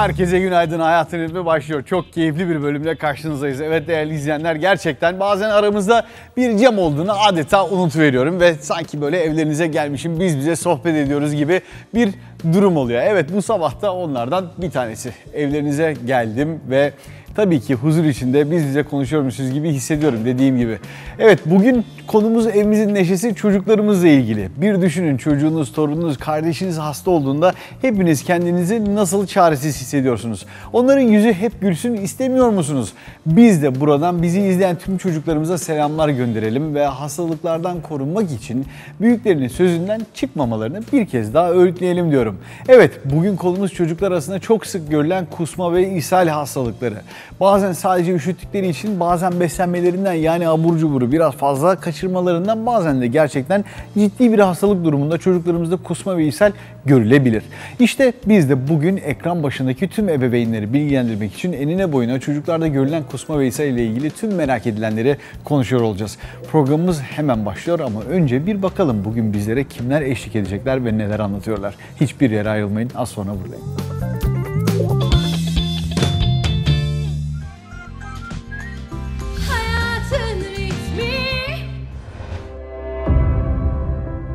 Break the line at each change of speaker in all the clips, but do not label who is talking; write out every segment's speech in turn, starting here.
Herkese günaydın. Hayatın Ritmi başlıyor. Çok keyifli bir bölümle karşınızdayız. Evet değerli izleyenler gerçekten bazen aramızda bir cam olduğunu adeta unutuveriyorum ve sanki böyle evlerinize gelmişim biz bize sohbet ediyoruz gibi bir durum oluyor. Evet bu sabah da onlardan bir tanesi. Evlerinize geldim ve tabii ki huzur içinde biz konuşuyormuşuz gibi hissediyorum dediğim gibi. Evet bugün konumuz evimizin neşesi çocuklarımızla ilgili. Bir düşünün çocuğunuz, torununuz, kardeşiniz hasta olduğunda hepiniz kendinizi nasıl çaresiz hissediyorsunuz? Onların yüzü hep gülsün istemiyor musunuz? Biz de buradan bizi izleyen tüm çocuklarımıza selamlar gönderelim ve hastalıklardan korunmak için büyüklerinin sözünden çıkmamalarını bir kez daha öğütleyelim diyorum. Evet bugün konumuz çocuklar arasında çok sık görülen kusma ve ishal hastalıkları. Bazen sadece üşüttükleri için bazen beslenmelerinden yani abur cuburu biraz fazla kaçırmalarından bazen de gerçekten ciddi bir hastalık durumunda çocuklarımızda kusma ve ishal görülebilir. İşte biz de bugün ekran başındaki tüm ebeveynleri bilgilendirmek için enine boyuna çocuklarda görülen kusma ve ishal ile ilgili tüm merak edilenleri konuşuyor olacağız. Programımız hemen başlıyor ama önce bir bakalım bugün bizlere kimler eşlik edecekler ve neler anlatıyorlar. Hiçbir yere ayrılmayın az sonra buradayım.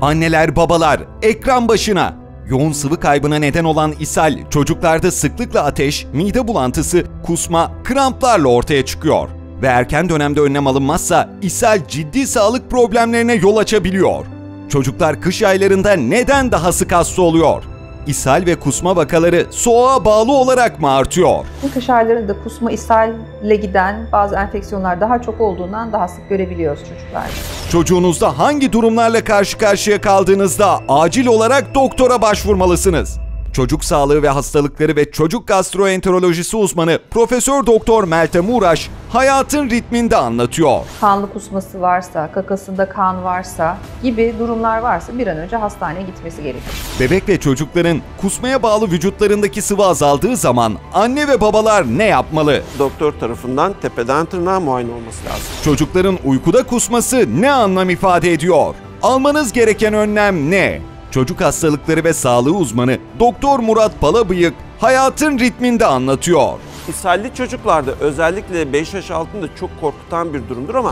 Anneler, babalar, ekran başına. Yoğun sıvı kaybına neden olan ishal, çocuklarda sıklıkla ateş, mide bulantısı, kusma, kramplarla ortaya çıkıyor ve erken dönemde önlem alınmazsa ishal ciddi sağlık problemlerine yol açabiliyor. Çocuklar kış aylarında neden daha sık hasta oluyor? ishal ve kusma vakaları soğuğa bağlı olarak mı artıyor?
Bu kış aylarında kusma, ishalle giden bazı enfeksiyonlar daha çok olduğundan daha sık görebiliyoruz çocuklarda.
Çocuğunuzda hangi durumlarla karşı karşıya kaldığınızda acil olarak doktora başvurmalısınız çocuk sağlığı ve hastalıkları ve çocuk gastroenterolojisi uzmanı Profesör Doktor Meltem Uğraş hayatın ritminde anlatıyor.
Kanlı kusması varsa, kakasında kan varsa gibi durumlar varsa bir an önce hastaneye gitmesi gerekir.
Bebek ve çocukların kusmaya bağlı vücutlarındaki sıvı azaldığı zaman anne ve babalar ne yapmalı? Doktor tarafından tepeden tırnağa muayene olması lazım. Çocukların uykuda kusması ne anlam ifade ediyor? Almanız gereken önlem ne? çocuk hastalıkları ve sağlığı uzmanı Doktor Murat Palabıyık hayatın ritminde anlatıyor.
İshalli çocuklarda özellikle 5 yaş altında çok korkutan bir durumdur ama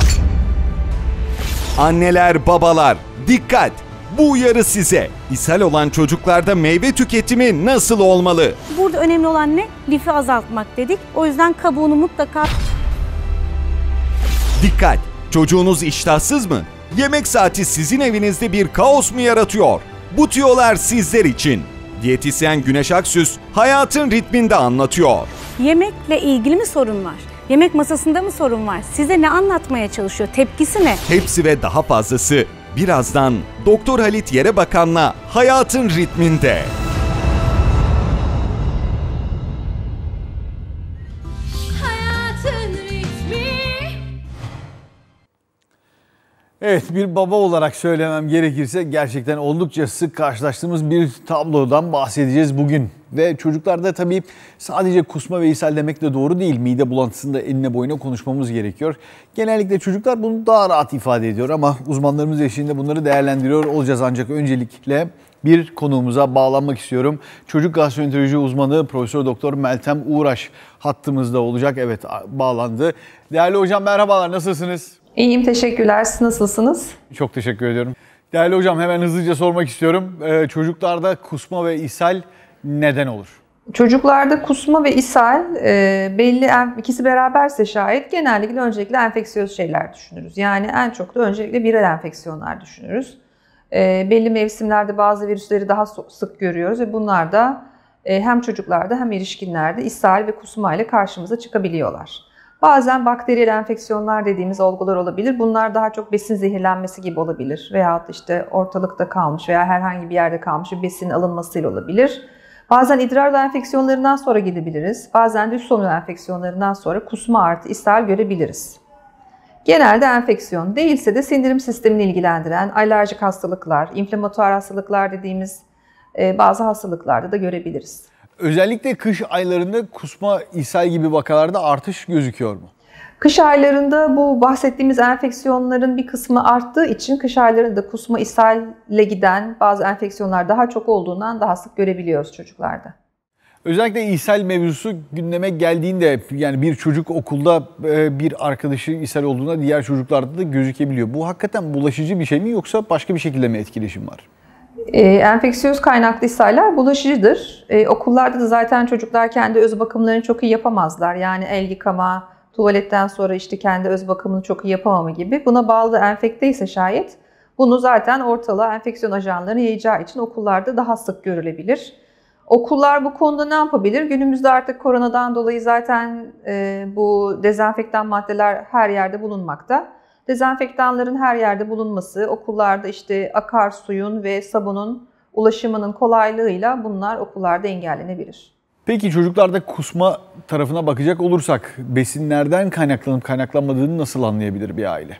Anneler, babalar dikkat! Bu uyarı size. İshal olan çocuklarda meyve tüketimi nasıl olmalı?
Burada önemli olan ne? Lifi azaltmak dedik. O yüzden kabuğunu mutlaka...
Dikkat! Çocuğunuz iştahsız mı? Yemek saati sizin evinizde bir kaos mu yaratıyor? Bu tüyolar sizler için. Diyetisyen Güneş Aksüz hayatın ritminde anlatıyor.
Yemekle ilgili mi sorun var? Yemek masasında mı sorun var? Size ne anlatmaya çalışıyor? Tepkisi ne?
Hepsi ve daha fazlası birazdan Doktor Halit Yere Bakan'la Hayatın Ritminde.
Evet bir baba olarak söylemem gerekirse gerçekten oldukça sık karşılaştığımız bir tablodan bahsedeceğiz bugün. Ve çocuklarda tabii sadece kusma ve ishal demek de doğru değil. Mide bulantısında eline boyuna konuşmamız gerekiyor. Genellikle çocuklar bunu daha rahat ifade ediyor ama uzmanlarımız eşliğinde bunları değerlendiriyor olacağız. Ancak öncelikle bir konuğumuza bağlanmak istiyorum. Çocuk gastroenteroloji uzmanı Profesör Doktor Meltem Uğraş hattımızda olacak. Evet bağlandı. Değerli hocam merhabalar nasılsınız?
İyiyim, teşekkürler. Siz nasılsınız?
Çok teşekkür ediyorum. Değerli hocam hemen hızlıca sormak istiyorum. Ee, çocuklarda kusma ve ishal neden olur?
Çocuklarda kusma ve ishal e, belli ikisi beraberse şayet genellikle öncelikle enfeksiyöz şeyler düşünürüz. Yani en çok da öncelikle viral enfeksiyonlar düşünürüz. E, belli mevsimlerde bazı virüsleri daha sık görüyoruz ve bunlar da e, hem çocuklarda hem erişkinlerde ishal ve kusma ile karşımıza çıkabiliyorlar. Bazen bakteriyel enfeksiyonlar dediğimiz olgular olabilir. Bunlar daha çok besin zehirlenmesi gibi olabilir veya işte ortalıkta kalmış veya herhangi bir yerde kalmış bir besinin alınmasıyla olabilir. Bazen idrar enfeksiyonlarından sonra gidebiliriz. Bazen de üst solunum enfeksiyonlarından sonra kusma artı ishal görebiliriz. Genelde enfeksiyon değilse de sindirim sistemini ilgilendiren alerjik hastalıklar, inflamatuar hastalıklar dediğimiz e, bazı hastalıklarda da görebiliriz.
Özellikle kış aylarında kusma, ishal gibi vakalarda artış gözüküyor mu?
Kış aylarında bu bahsettiğimiz enfeksiyonların bir kısmı arttığı için kış aylarında kusma, ishalle giden bazı enfeksiyonlar daha çok olduğundan daha sık görebiliyoruz çocuklarda.
Özellikle ishal mevzusu gündeme geldiğinde yani bir çocuk okulda e, bir arkadaşı ishal olduğunda diğer çocuklarda da gözükebiliyor. Bu hakikaten bulaşıcı bir şey mi yoksa başka bir şekilde mi etkileşim var?
E, enfeksiyöz kaynaklı ishaylar bulaşıcıdır. E, okullarda da zaten çocuklar kendi öz bakımlarını çok iyi yapamazlar. Yani el yıkama, tuvaletten sonra işte kendi öz bakımını çok iyi yapamama gibi. Buna bağlı enfekte ise şayet bunu zaten ortalığa enfeksiyon ajanlarını yayacağı için okullarda daha sık görülebilir. Okullar bu konuda ne yapabilir? Günümüzde artık koronadan dolayı zaten e, bu dezenfektan maddeler her yerde bulunmakta. Dezenfektanların her yerde bulunması, okullarda işte akarsuyun ve sabunun ulaşımının kolaylığıyla bunlar okullarda engellenebilir.
Peki çocuklarda kusma tarafına bakacak olursak besinlerden kaynaklanıp kaynaklanmadığını nasıl anlayabilir bir aile?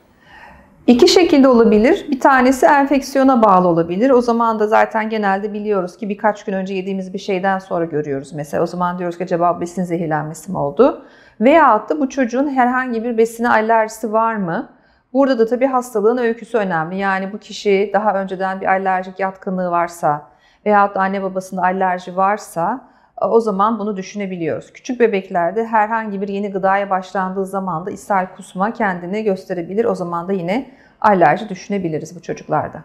İki şekilde olabilir. Bir tanesi enfeksiyona bağlı olabilir. O zaman da zaten genelde biliyoruz ki birkaç gün önce yediğimiz bir şeyden sonra görüyoruz. Mesela o zaman diyoruz ki acaba besin zehirlenmesi mi oldu? Veyahut da bu çocuğun herhangi bir besine alerjisi var mı? Burada da tabii hastalığın öyküsü önemli. Yani bu kişi daha önceden bir alerjik yatkınlığı varsa veyahut da anne babasında alerji varsa e, o zaman bunu düşünebiliyoruz. Küçük bebeklerde herhangi bir yeni gıdaya başlandığı zaman da ishal kusma kendini gösterebilir. O zaman da yine alerji düşünebiliriz bu çocuklarda.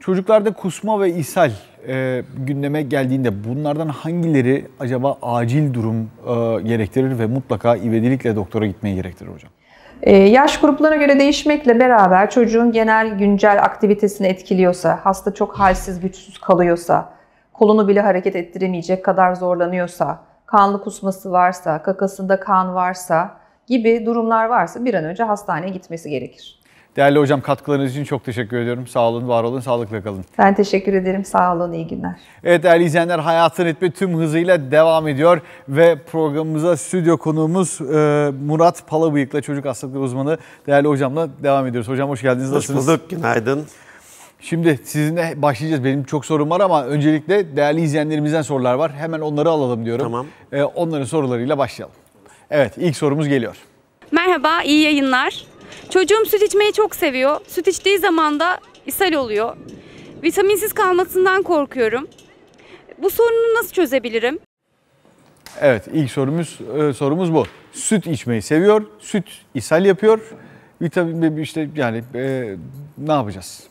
Çocuklarda kusma ve ishal e, gündeme geldiğinde bunlardan hangileri acaba acil durum e, gerektirir ve mutlaka ivedilikle doktora gitmeye gerektirir hocam?
Ee, yaş gruplarına göre değişmekle beraber çocuğun genel güncel aktivitesini etkiliyorsa, hasta çok halsiz, güçsüz kalıyorsa, kolunu bile hareket ettiremeyecek kadar zorlanıyorsa, kanlı kusması varsa, kakasında kan varsa gibi durumlar varsa bir an önce hastaneye gitmesi gerekir.
Değerli hocam katkılarınız için çok teşekkür ediyorum. Sağ olun, var olun, sağlıkla kalın.
Ben teşekkür ederim. Sağ olun, iyi günler.
Evet değerli izleyenler Hayatın Ritmi tüm hızıyla devam ediyor. Ve programımıza stüdyo konuğumuz e, Murat Palabıyık'la çocuk hastalıkları uzmanı değerli hocamla devam ediyoruz. Hocam hoş geldiniz. Hoş Nasılsınız? bulduk, günaydın. Şimdi sizinle başlayacağız. Benim çok sorum var ama öncelikle değerli izleyenlerimizden sorular var. Hemen onları alalım diyorum. Tamam. E, onların sorularıyla başlayalım. Evet ilk sorumuz geliyor.
Merhaba, iyi yayınlar. Çocuğum süt içmeyi çok seviyor. Süt içtiği zaman da ishal oluyor. Vitaminsiz kalmasından korkuyorum. Bu sorunu nasıl çözebilirim?
Evet, ilk sorumuz e, sorumuz bu. Süt içmeyi seviyor, süt ishal yapıyor. Vitamin işte yani e, ne yapacağız?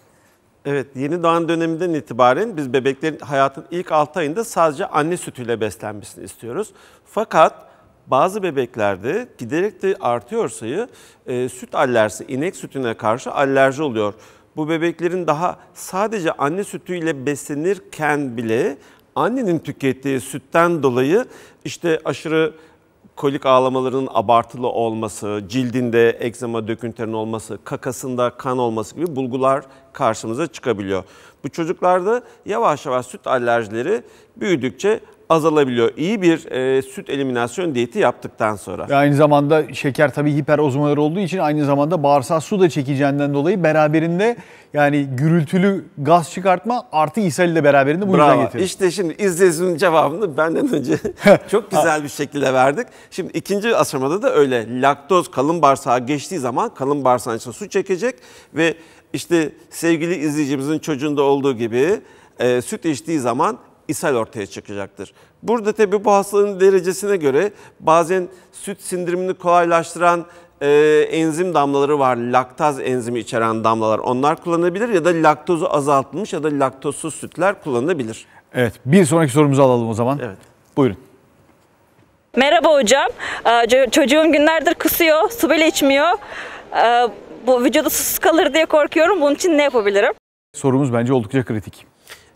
Evet, yeni doğan döneminden itibaren biz bebeklerin hayatın ilk 6 ayında sadece anne sütüyle beslenmesini istiyoruz. Fakat bazı bebeklerde giderek de artıyor sayı e, süt alerjisi, inek sütüne karşı alerji oluyor. Bu bebeklerin daha sadece anne sütüyle beslenirken bile annenin tükettiği sütten dolayı işte aşırı kolik ağlamalarının abartılı olması, cildinde egzama döküntülerin olması, kakasında kan olması gibi bulgular karşımıza çıkabiliyor. Bu çocuklarda yavaş yavaş süt alerjileri büyüdükçe azalabiliyor. İyi bir e, süt eliminasyon diyeti yaptıktan sonra.
Ve aynı zamanda şeker tabii hiperozmalar olduğu için aynı zamanda bağırsak su da çekeceğinden dolayı beraberinde yani gürültülü gaz çıkartma artı ishal ile
beraberinde bu Bravo. yüzden getiriyor. İşte şimdi izleyicinin cevabını benden önce çok güzel bir şekilde verdik. Şimdi ikinci aşamada da öyle laktoz kalın bağırsağa geçtiği zaman kalın bağırsağın içine su çekecek ve işte sevgili izleyicimizin çocuğunda olduğu gibi e, süt içtiği zaman ishal ortaya çıkacaktır. Burada tabii bu hastalığın derecesine göre bazen süt sindirimini kolaylaştıran e, enzim damlaları var. Laktaz enzimi içeren damlalar onlar kullanılabilir ya da laktozu azaltmış ya da laktozsuz sütler kullanılabilir.
Evet bir sonraki sorumuzu alalım o zaman. Evet. Buyurun.
Merhaba hocam. Ee, çocuğum günlerdir kusuyor, su bile içmiyor. Ee, bu vücudu susuz kalır diye korkuyorum. Bunun için ne yapabilirim?
Sorumuz bence oldukça kritik.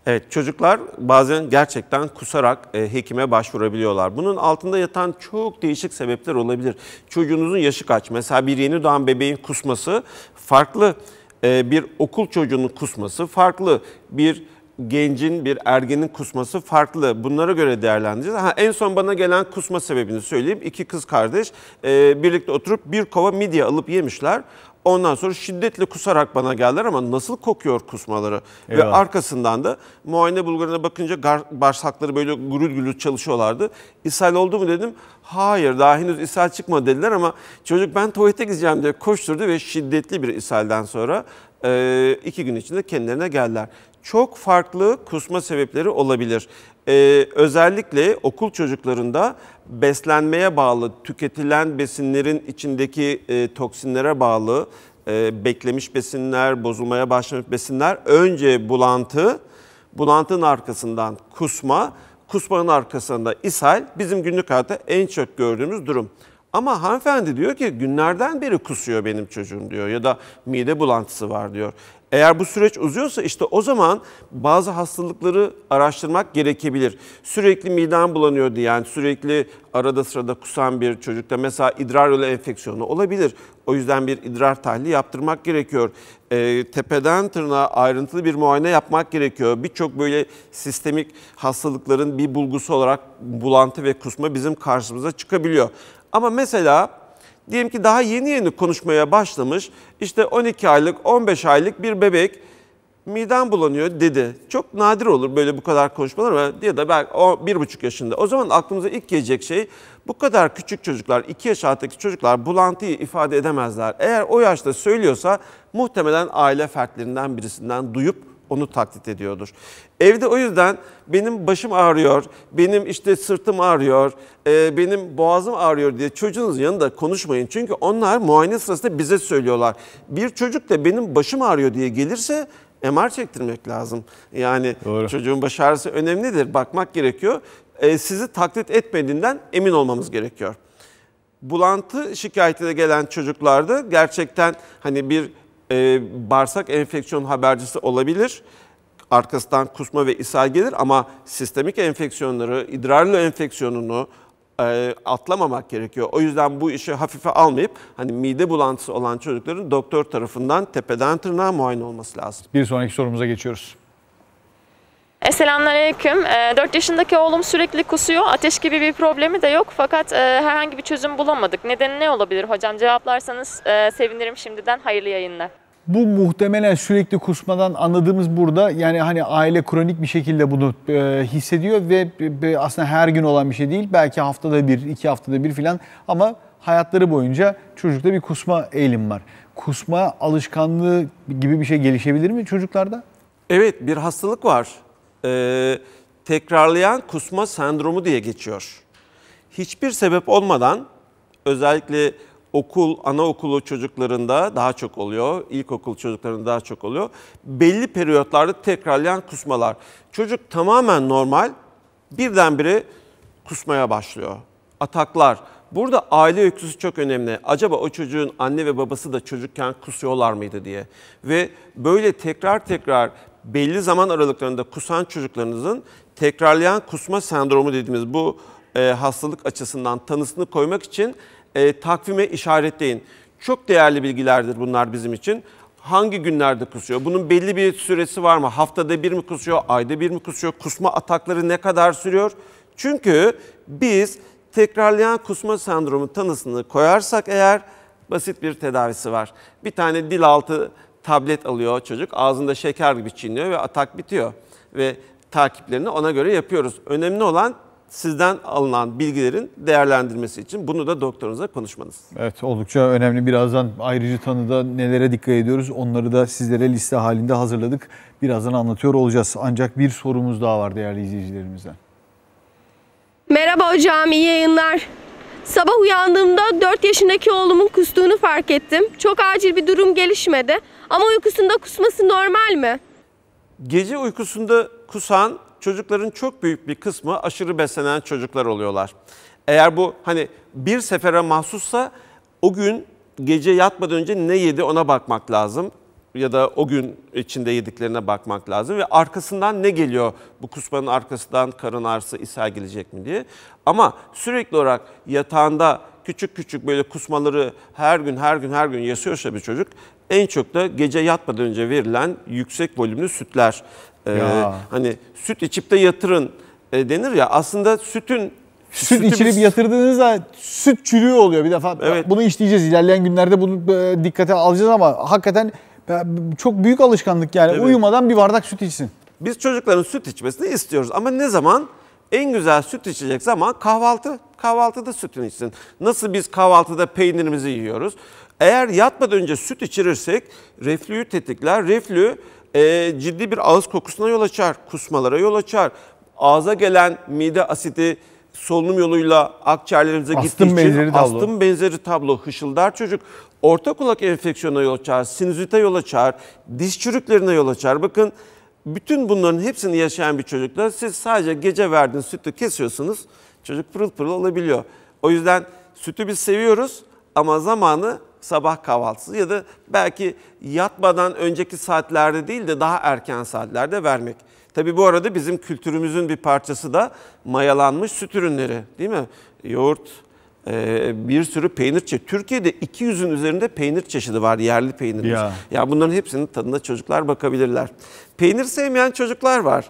Evet çocuklar bazen gerçekten kusarak e, hekime başvurabiliyorlar. Bunun altında yatan çok değişik sebepler olabilir. Çocuğunuzun yaşı kaç? Mesela bir yeni doğan bebeğin kusması farklı. E, bir okul çocuğunun kusması farklı. Bir gencin, bir ergenin kusması farklı. Bunlara göre değerlendireceğiz. Ha, en son bana gelen kusma sebebini söyleyeyim. İki kız kardeş e, birlikte oturup bir kova midye alıp yemişler. Ondan sonra şiddetle kusarak bana geldiler ama nasıl kokuyor kusmaları. Eyvallah. Ve arkasından da muayene bulgarına bakınca gar, bağırsakları böyle gürül gürül çalışıyorlardı. İshal oldu mu dedim. Hayır daha henüz ishal çıkmadı dediler ama çocuk ben tuvalete gideceğim diye koşturdu ve şiddetli bir ishalden sonra e, iki gün içinde kendilerine geldiler çok farklı kusma sebepleri olabilir. Ee, özellikle okul çocuklarında beslenmeye bağlı, tüketilen besinlerin içindeki e, toksinlere bağlı, e, beklemiş besinler, bozulmaya başlamış besinler, önce bulantı, bulantının arkasından kusma, kusmanın arkasında ishal bizim günlük hayatta en çok gördüğümüz durum. Ama hanımefendi diyor ki günlerden beri kusuyor benim çocuğum diyor ya da mide bulantısı var diyor. Eğer bu süreç uzuyorsa işte o zaman bazı hastalıkları araştırmak gerekebilir. Sürekli midem bulanıyor diyen, yani sürekli arada sırada kusan bir çocukta mesela idrar yolu enfeksiyonu olabilir. O yüzden bir idrar tahlili yaptırmak gerekiyor. E, tepeden tırnağa ayrıntılı bir muayene yapmak gerekiyor. Birçok böyle sistemik hastalıkların bir bulgusu olarak bulantı ve kusma bizim karşımıza çıkabiliyor. Ama mesela diyelim ki daha yeni yeni konuşmaya başlamış işte 12 aylık 15 aylık bir bebek midem bulanıyor dedi. Çok nadir olur böyle bu kadar konuşmalar ama diye de belki o bir buçuk yaşında. O zaman aklımıza ilk gelecek şey bu kadar küçük çocuklar, iki yaş altındaki çocuklar bulantıyı ifade edemezler. Eğer o yaşta söylüyorsa muhtemelen aile fertlerinden birisinden duyup onu taklit ediyordur. Evde o yüzden benim başım ağrıyor, benim işte sırtım ağrıyor, e, benim boğazım ağrıyor diye çocuğunuzun yanında konuşmayın. Çünkü onlar muayene sırasında bize söylüyorlar. Bir çocuk da benim başım ağrıyor diye gelirse MR çektirmek lazım. Yani Doğru. çocuğun baş ağrısı önemlidir, bakmak gerekiyor. E, sizi taklit etmediğinden emin olmamız gerekiyor bulantı şikayetine gelen çocuklarda gerçekten hani bir e, bağırsak enfeksiyon habercisi olabilir. Arkasından kusma ve ishal gelir ama sistemik enfeksiyonları, idrarlı enfeksiyonunu e, atlamamak gerekiyor. O yüzden bu işi hafife almayıp hani mide bulantısı olan çocukların doktor tarafından tepeden tırnağa muayene olması lazım. Bir sonraki sorumuza geçiyoruz.
Selamünaleyküm. 4 ee, yaşındaki oğlum sürekli kusuyor. Ateş gibi bir problemi de yok fakat e, herhangi bir çözüm bulamadık. Nedeni ne olabilir hocam? Cevaplarsanız e, sevinirim şimdiden. Hayırlı yayınlar.
Bu muhtemelen sürekli kusmadan anladığımız burada yani hani aile kronik bir şekilde bunu e, hissediyor ve e, aslında her gün olan bir şey değil. Belki haftada bir, iki haftada bir filan ama hayatları boyunca çocukta bir kusma eğilim var. Kusma alışkanlığı gibi bir şey gelişebilir mi çocuklarda?
Evet bir hastalık var. Ee, tekrarlayan kusma sendromu diye geçiyor. Hiçbir sebep olmadan özellikle okul, anaokulu çocuklarında daha çok oluyor, ilkokul çocuklarında daha çok oluyor. Belli periyotlarda tekrarlayan kusmalar. Çocuk tamamen normal, birdenbire kusmaya başlıyor. Ataklar. Burada aile öyküsü çok önemli. Acaba o çocuğun anne ve babası da çocukken kusuyorlar mıydı diye. Ve böyle tekrar tekrar belli zaman aralıklarında kusan çocuklarınızın tekrarlayan kusma sendromu dediğimiz bu e, hastalık açısından tanısını koymak için e, takvime işaretleyin. Çok değerli bilgilerdir bunlar bizim için. Hangi günlerde kusuyor? Bunun belli bir süresi var mı? Haftada bir mi kusuyor? Ayda bir mi kusuyor? Kusma atakları ne kadar sürüyor? Çünkü biz tekrarlayan kusma sendromu tanısını koyarsak eğer basit bir tedavisi var. Bir tane dil altı tablet alıyor çocuk. Ağzında şeker gibi çiğniyor ve atak bitiyor. Ve takiplerini ona göre yapıyoruz. Önemli olan sizden alınan bilgilerin değerlendirmesi için bunu da doktorunuza konuşmanız.
Evet oldukça önemli. Birazdan ayrıcı tanıda nelere dikkat ediyoruz onları da sizlere liste halinde hazırladık. Birazdan anlatıyor olacağız. Ancak bir sorumuz daha var değerli izleyicilerimizden.
Merhaba hocam iyi yayınlar.
Sabah uyandığımda 4 yaşındaki oğlumun kustuğunu fark ettim. Çok acil bir durum gelişmedi
ama uykusunda kusması normal mi?
Gece uykusunda kusan çocukların çok büyük bir kısmı aşırı beslenen çocuklar oluyorlar. Eğer bu hani bir sefere mahsussa o gün gece yatmadan önce ne yedi ona bakmak lazım ya da o gün içinde yediklerine bakmak lazım ve arkasından ne geliyor bu kusmanın arkasından karın ağrısı ishal gelecek mi diye. Ama sürekli olarak yatağında küçük küçük böyle kusmaları her gün her gün her gün yaşıyorsa bir çocuk en çok da gece yatmadan önce verilen yüksek volümlü sütler ee, hani süt içip de yatırın e, denir ya aslında sütün
Süt Sütümüz... içilip yatırdığınızda süt çürüğü oluyor bir defa. Evet. Bunu işleyeceğiz. ilerleyen günlerde bunu e, dikkate alacağız ama hakikaten e, çok büyük alışkanlık yani. Evet. Uyumadan bir bardak süt içsin.
Biz çocukların süt içmesini istiyoruz ama ne zaman? En güzel süt içecek zaman kahvaltı. Kahvaltıda sütün içsin. Nasıl biz kahvaltıda peynirimizi yiyoruz? Eğer yatmadan önce süt içirirsek reflüyü tetikler. Reflü e, ciddi bir ağız kokusuna yol açar, kusmalara yol açar. Ağza gelen mide asidi solunum yoluyla akciğerlerimize astım gittiği benzeri için tablo. astım benzeri tablo hışıldar çocuk. Orta kulak enfeksiyonuna yol açar, sinüzite yol açar, diş çürüklerine yol açar. Bakın bütün bunların hepsini yaşayan bir çocukla siz sadece gece verdiğiniz sütü kesiyorsunuz. Çocuk pırıl pırıl olabiliyor. O yüzden sütü biz seviyoruz ama zamanı sabah kahvaltısı ya da belki yatmadan önceki saatlerde değil de daha erken saatlerde vermek. Tabi bu arada bizim kültürümüzün bir parçası da mayalanmış süt ürünleri değil mi? Yoğurt, e, bir sürü peynir çeşidi. Türkiye'de 200'ün üzerinde peynir çeşidi var yerli peynirimiz. Ya. ya bunların hepsinin tadına çocuklar bakabilirler. Peynir sevmeyen çocuklar var.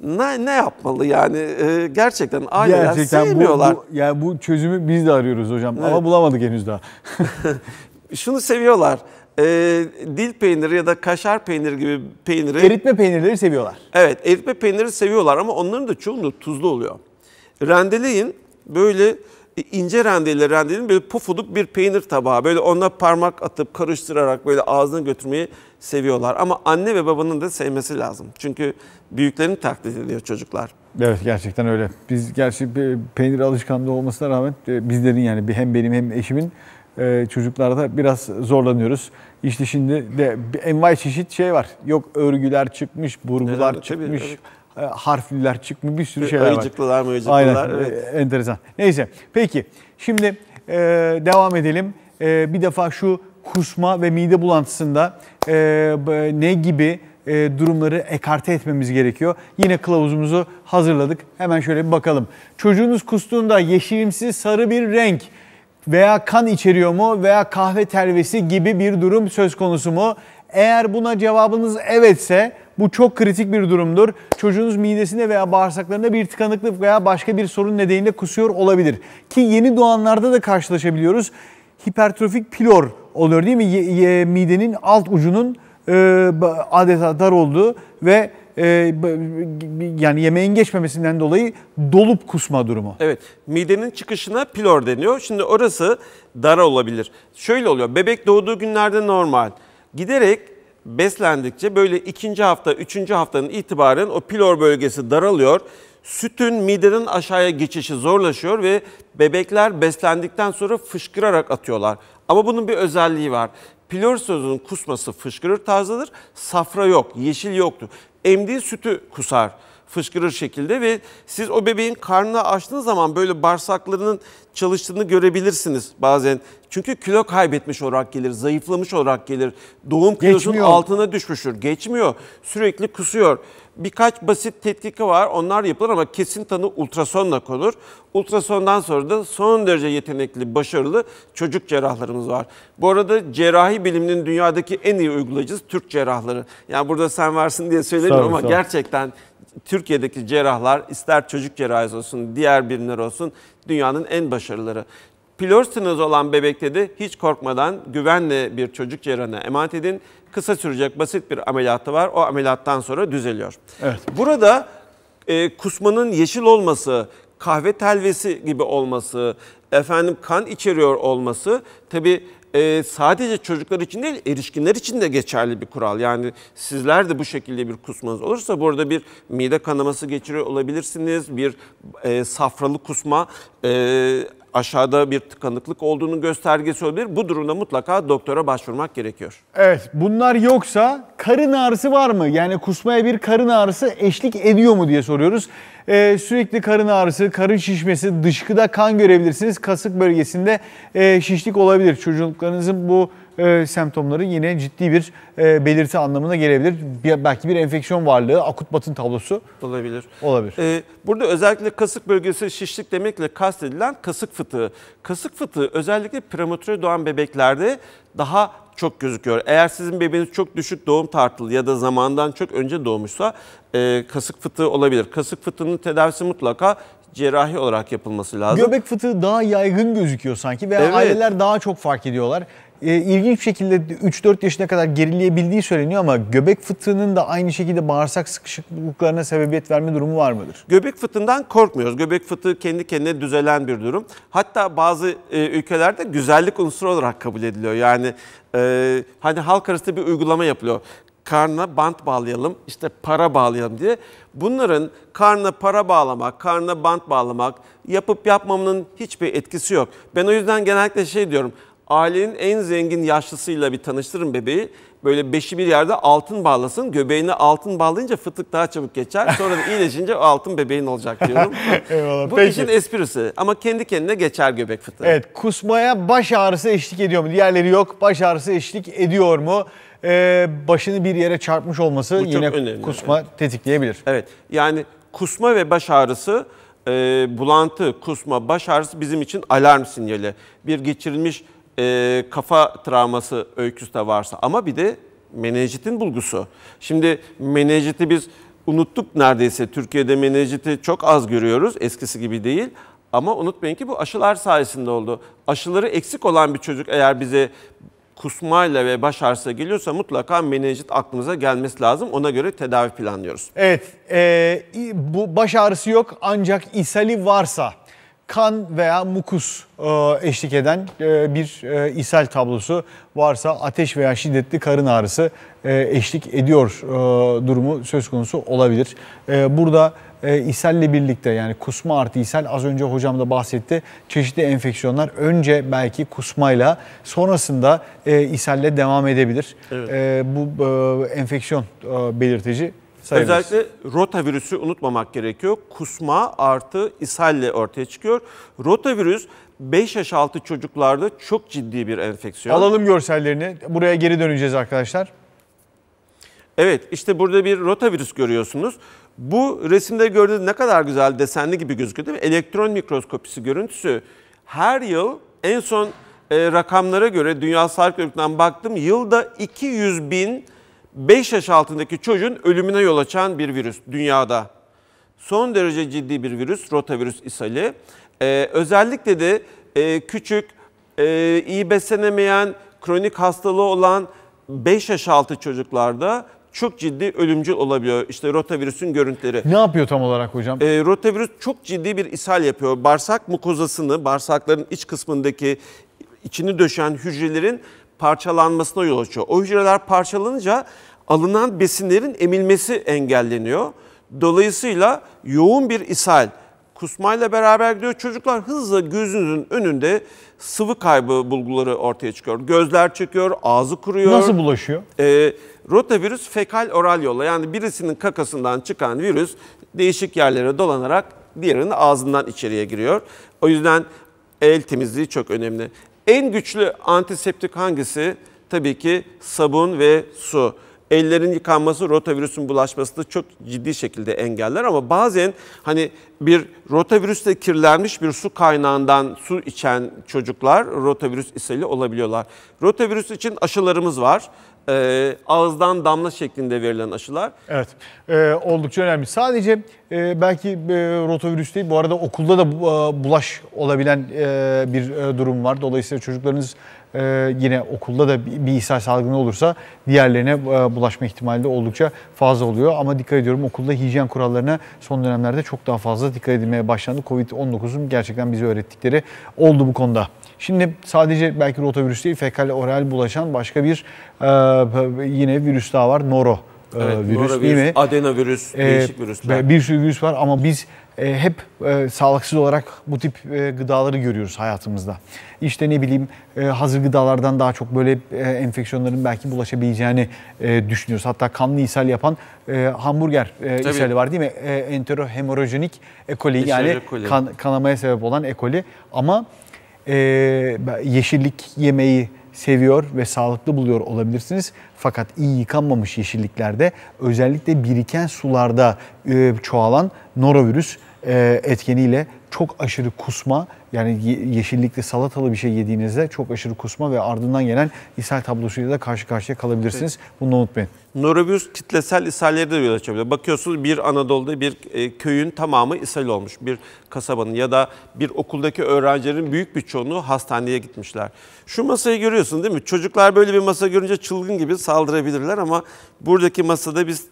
Ne, ne yapmalı yani ee, gerçekten aileler gerçekten sevmiyorlar. Bu,
bu, yani bu çözümü biz de arıyoruz hocam evet. ama bulamadık henüz daha.
şunu seviyorlar. E, dil peyniri ya da kaşar peyniri gibi peyniri. Eritme
peynirleri seviyorlar.
Evet eritme peyniri seviyorlar ama onların da çoğunluğu tuzlu oluyor. Rendeleyin böyle ince rendeyle rendeleyin böyle pofuduk bir peynir tabağı. Böyle ona parmak atıp karıştırarak böyle ağzına götürmeyi seviyorlar. Ama anne ve babanın da sevmesi lazım. Çünkü büyüklerini taklit ediyor çocuklar.
Evet gerçekten öyle. Biz gerçi peynir alışkanlığı olmasına rağmen e, bizlerin yani hem benim hem eşimin e, çocuklarda biraz zorlanıyoruz. İşte şimdi de envai çeşit şey var. Yok örgüler çıkmış, burgular Neler, çıkmış. Tabii, tabii e, harfliler çıkmış bir sürü e, şeyler var. Ayıcıklılar mıyıcıklılar. Aynen evet. E, enteresan. Neyse peki şimdi e, devam edelim. E, bir defa şu kusma ve mide bulantısında e, ne gibi e, durumları ekarte etmemiz gerekiyor. Yine kılavuzumuzu hazırladık. Hemen şöyle bir bakalım. Çocuğunuz kustuğunda yeşilimsi sarı bir renk veya kan içeriyor mu veya kahve telvesi gibi bir durum söz konusu mu? Eğer buna cevabınız evetse bu çok kritik bir durumdur. Çocuğunuz midesinde veya bağırsaklarında bir tıkanıklık veya başka bir sorun nedeniyle kusuyor olabilir. Ki yeni doğanlarda da karşılaşabiliyoruz. Hipertrofik pilor oluyor değil mi? midenin alt ucunun e, adeta dar olduğu ve e, yani yemeğin geçmemesinden dolayı dolup kusma durumu.
Evet midenin çıkışına pilor deniyor. Şimdi orası dar olabilir. Şöyle oluyor bebek doğduğu günlerde normal. Giderek beslendikçe böyle ikinci hafta, üçüncü haftanın itibaren o pilor bölgesi daralıyor. Sütün midenin aşağıya geçişi zorlaşıyor ve bebekler beslendikten sonra fışkırarak atıyorlar. Ama bunun bir özelliği var. Pilor sözünün kusması fışkırır tarzıdır. Safra yok, yeşil yoktur emdiği sütü kusar fışkırır şekilde ve siz o bebeğin karnını açtığınız zaman böyle bağırsaklarının çalıştığını görebilirsiniz bazen. Çünkü kilo kaybetmiş olarak gelir, zayıflamış olarak gelir. Doğum kilosunun altına düşmüştür. Geçmiyor. Sürekli kusuyor birkaç basit tetkiki var. Onlar yapılır ama kesin tanı ultrasonla konur. Ultrasondan sonra da son derece yetenekli, başarılı çocuk cerrahlarımız var. Bu arada cerrahi biliminin dünyadaki en iyi uygulayıcısı Türk cerrahları. Yani burada sen varsın diye söylemiyorum ama gerçekten Türkiye'deki cerrahlar ister çocuk cerrahisi olsun, diğer bilimler olsun dünyanın en başarıları. Pilörsünüz olan bebekte de hiç korkmadan güvenle bir çocuk cerrahına emanet edin. Kısa sürecek basit bir ameliyatı var. O ameliyattan sonra düzeliyor. Evet. Burada e, kusmanın yeşil olması, kahve telvesi gibi olması, efendim kan içeriyor olması tabi e, sadece çocuklar için değil erişkinler için de geçerli bir kural. Yani sizler de bu şekilde bir kusmanız olursa burada bir mide kanaması geçiriyor olabilirsiniz. Bir e, safralı kusma, e, aşağıda bir tıkanıklık olduğunun göstergesi olabilir. Bu durumda mutlaka doktora başvurmak gerekiyor.
Evet bunlar yoksa karın ağrısı var mı? Yani kusmaya bir karın ağrısı eşlik ediyor mu diye soruyoruz. Ee, sürekli karın ağrısı, karın şişmesi, dışkıda kan görebilirsiniz. Kasık bölgesinde e, şişlik olabilir. Çocuklarınızın bu e, semptomları yine ciddi bir e, belirti anlamına gelebilir. Bir, belki bir enfeksiyon varlığı, akut batın tablosu
olabilir. Olabilir. Ee, burada özellikle kasık bölgesi şişlik demekle kastedilen kasık fıtığı. Kasık fıtığı özellikle prematüre doğan bebeklerde daha çok gözüküyor. Eğer sizin bebeğiniz çok düşük doğum tartılı ya da zamandan çok önce doğmuşsa e, kasık fıtığı olabilir. Kasık fıtığının tedavisi mutlaka cerrahi olarak yapılması lazım. Göbek
fıtığı daha yaygın gözüküyor sanki ve evet. aileler daha çok fark ediyorlar e, ilginç bir şekilde 3-4 yaşına kadar gerileyebildiği söyleniyor ama göbek fıtığının da aynı şekilde bağırsak sıkışıklıklarına sebebiyet verme durumu
var mıdır? Göbek fıtığından korkmuyoruz. Göbek fıtığı kendi kendine düzelen bir durum. Hatta bazı e, ülkelerde güzellik unsuru olarak kabul ediliyor. Yani e, hani halk arasında bir uygulama yapılıyor karnına bant bağlayalım, işte para bağlayalım diye. Bunların karnına para bağlamak, karnına bant bağlamak, yapıp yapmamanın hiçbir etkisi yok. Ben o yüzden genellikle şey diyorum, ailenin en zengin yaşlısıyla bir tanıştırın bebeği. Böyle beşi bir yerde altın bağlasın. Göbeğine altın bağlayınca fıtık daha çabuk geçer. Sonra da iyileşince altın bebeğin olacak diyorum. Eyvallah. Bu Peki. işin esprisi ama kendi kendine geçer göbek fıtığı. Evet
kusmaya baş ağrısı eşlik ediyor mu? Diğerleri yok. Baş ağrısı eşlik ediyor mu? Ee, başını bir yere çarpmış olması Bu yine önemli, kusma evet.
tetikleyebilir. Evet yani kusma ve baş ağrısı e, bulantı, kusma, baş ağrısı bizim için alarm sinyali. Bir geçirilmiş e, kafa travması öyküsü de varsa ama bir de menenjitin bulgusu. Şimdi menenjiti biz unuttuk neredeyse. Türkiye'de menenjiti çok az görüyoruz. Eskisi gibi değil. Ama unutmayın ki bu aşılar sayesinde oldu. Aşıları eksik olan bir çocuk eğer bize kusmayla ve baş ağrısı geliyorsa mutlaka menenjit aklımıza gelmesi lazım. Ona göre tedavi planlıyoruz.
Evet, e, bu baş ağrısı yok ancak ishali varsa kan veya mukus e, eşlik eden e, bir e, ishal tablosu varsa ateş veya şiddetli karın ağrısı eşlik ediyor durumu söz konusu olabilir. Burada ishalle birlikte yani kusma artı ishal az önce hocam da bahsetti. Çeşitli enfeksiyonlar önce belki kusmayla sonrasında ishalle devam edebilir. Evet. Bu enfeksiyon belirteci. Sayınız. Özellikle
rotavirüsü unutmamak gerekiyor. Kusma artı ishalle ortaya çıkıyor. Rotavirüs 5 yaş altı çocuklarda çok ciddi bir enfeksiyon. Alalım
görsellerini. Buraya geri döneceğiz arkadaşlar.
Evet işte burada bir rotavirüs görüyorsunuz. Bu resimde gördüğünüz ne kadar güzel desenli gibi gözüküyor değil mi? Elektron mikroskopisi görüntüsü her yıl en son e, rakamlara göre Dünya Sağlık Örgütü'nden baktım yılda 200 bin 5 yaş altındaki çocuğun ölümüne yol açan bir virüs dünyada. Son derece ciddi bir virüs, rotavirüs ishali. Ee, özellikle de e, küçük, e, iyi beslenemeyen, kronik hastalığı olan 5 yaş altı çocuklarda çok ciddi ölümcül olabiliyor. İşte rotavirüsün görüntüleri. Ne yapıyor tam olarak hocam? E, rotavirüs çok ciddi bir ishal yapıyor. Bağırsak mukozasını, bağırsakların iç kısmındaki içini döşen hücrelerin parçalanmasına yol açıyor. O hücreler parçalanınca alınan besinlerin emilmesi engelleniyor. Dolayısıyla yoğun bir ishal kusmayla beraber gidiyor. Çocuklar hızla gözünüzün önünde sıvı kaybı bulguları ortaya çıkıyor. Gözler çıkıyor, ağzı kuruyor. Nasıl bulaşıyor? Ee, rotavirüs fekal oral yolla yani birisinin kakasından çıkan virüs değişik yerlere dolanarak diğerinin ağzından içeriye giriyor. O yüzden el temizliği çok önemli. En güçlü antiseptik hangisi? Tabii ki sabun ve su ellerin yıkanması rotavirüsün bulaşmasını çok ciddi şekilde engeller ama bazen hani bir rotavirüsle kirlenmiş bir su kaynağından su içen çocuklar rotavirüs iseli olabiliyorlar. Rotavirüs için aşılarımız var. E, ağızdan damla şeklinde verilen aşılar.
Evet e, oldukça önemli. Sadece e, belki e, rotavirüs değil bu arada okulda da e, bulaş olabilen e, bir e, durum var. Dolayısıyla çocuklarınız ee, yine okulda da bir, bir ishal salgını olursa diğerlerine e, bulaşma ihtimali de oldukça fazla oluyor. Ama dikkat ediyorum okulda hijyen kurallarına son dönemlerde çok daha fazla dikkat edilmeye başlandı. Covid-19'un gerçekten bize öğrettikleri oldu bu konuda. Şimdi sadece belki rotavirüs değil fekal oral bulaşan başka bir e, yine virüs daha var noro. E, evet, virüs, norovirüs, değil mi? Adenovirüs, ee, değişik virüsler. Bir sürü virüs var ama biz e, hep e, sağlıksız olarak bu tip e, gıdaları görüyoruz hayatımızda. İşte ne bileyim e, hazır gıdalardan daha çok böyle e, enfeksiyonların belki bulaşabileceğini e, düşünüyoruz. Hatta kanlı ishal yapan e, hamburger e, ishali var değil mi? E, enterohemorojenik ekoli Eşer yani ekoli. Kan, kanamaya sebep olan ekoli. Ama e, yeşillik yemeği seviyor ve sağlıklı buluyor olabilirsiniz. Fakat iyi yıkanmamış yeşilliklerde özellikle biriken sularda e, çoğalan norovirüs e, etkeniyle çok aşırı kusma yani yeşillikli salatalı bir şey yediğinizde çok aşırı kusma ve ardından gelen ishal tablosuyla da karşı karşıya kalabilirsiniz. Evet. Bunu unutmayın.
Norovirüs kitlesel ishalleri de yol açabilir. Bakıyorsunuz bir Anadolu'da bir e, köyün tamamı ishal olmuş. Bir kasabanın ya da bir okuldaki öğrencilerin büyük bir çoğunluğu hastaneye gitmişler. Şu masayı görüyorsun değil mi? Çocuklar böyle bir masa görünce çılgın gibi saldırabilirler ama buradaki masada biz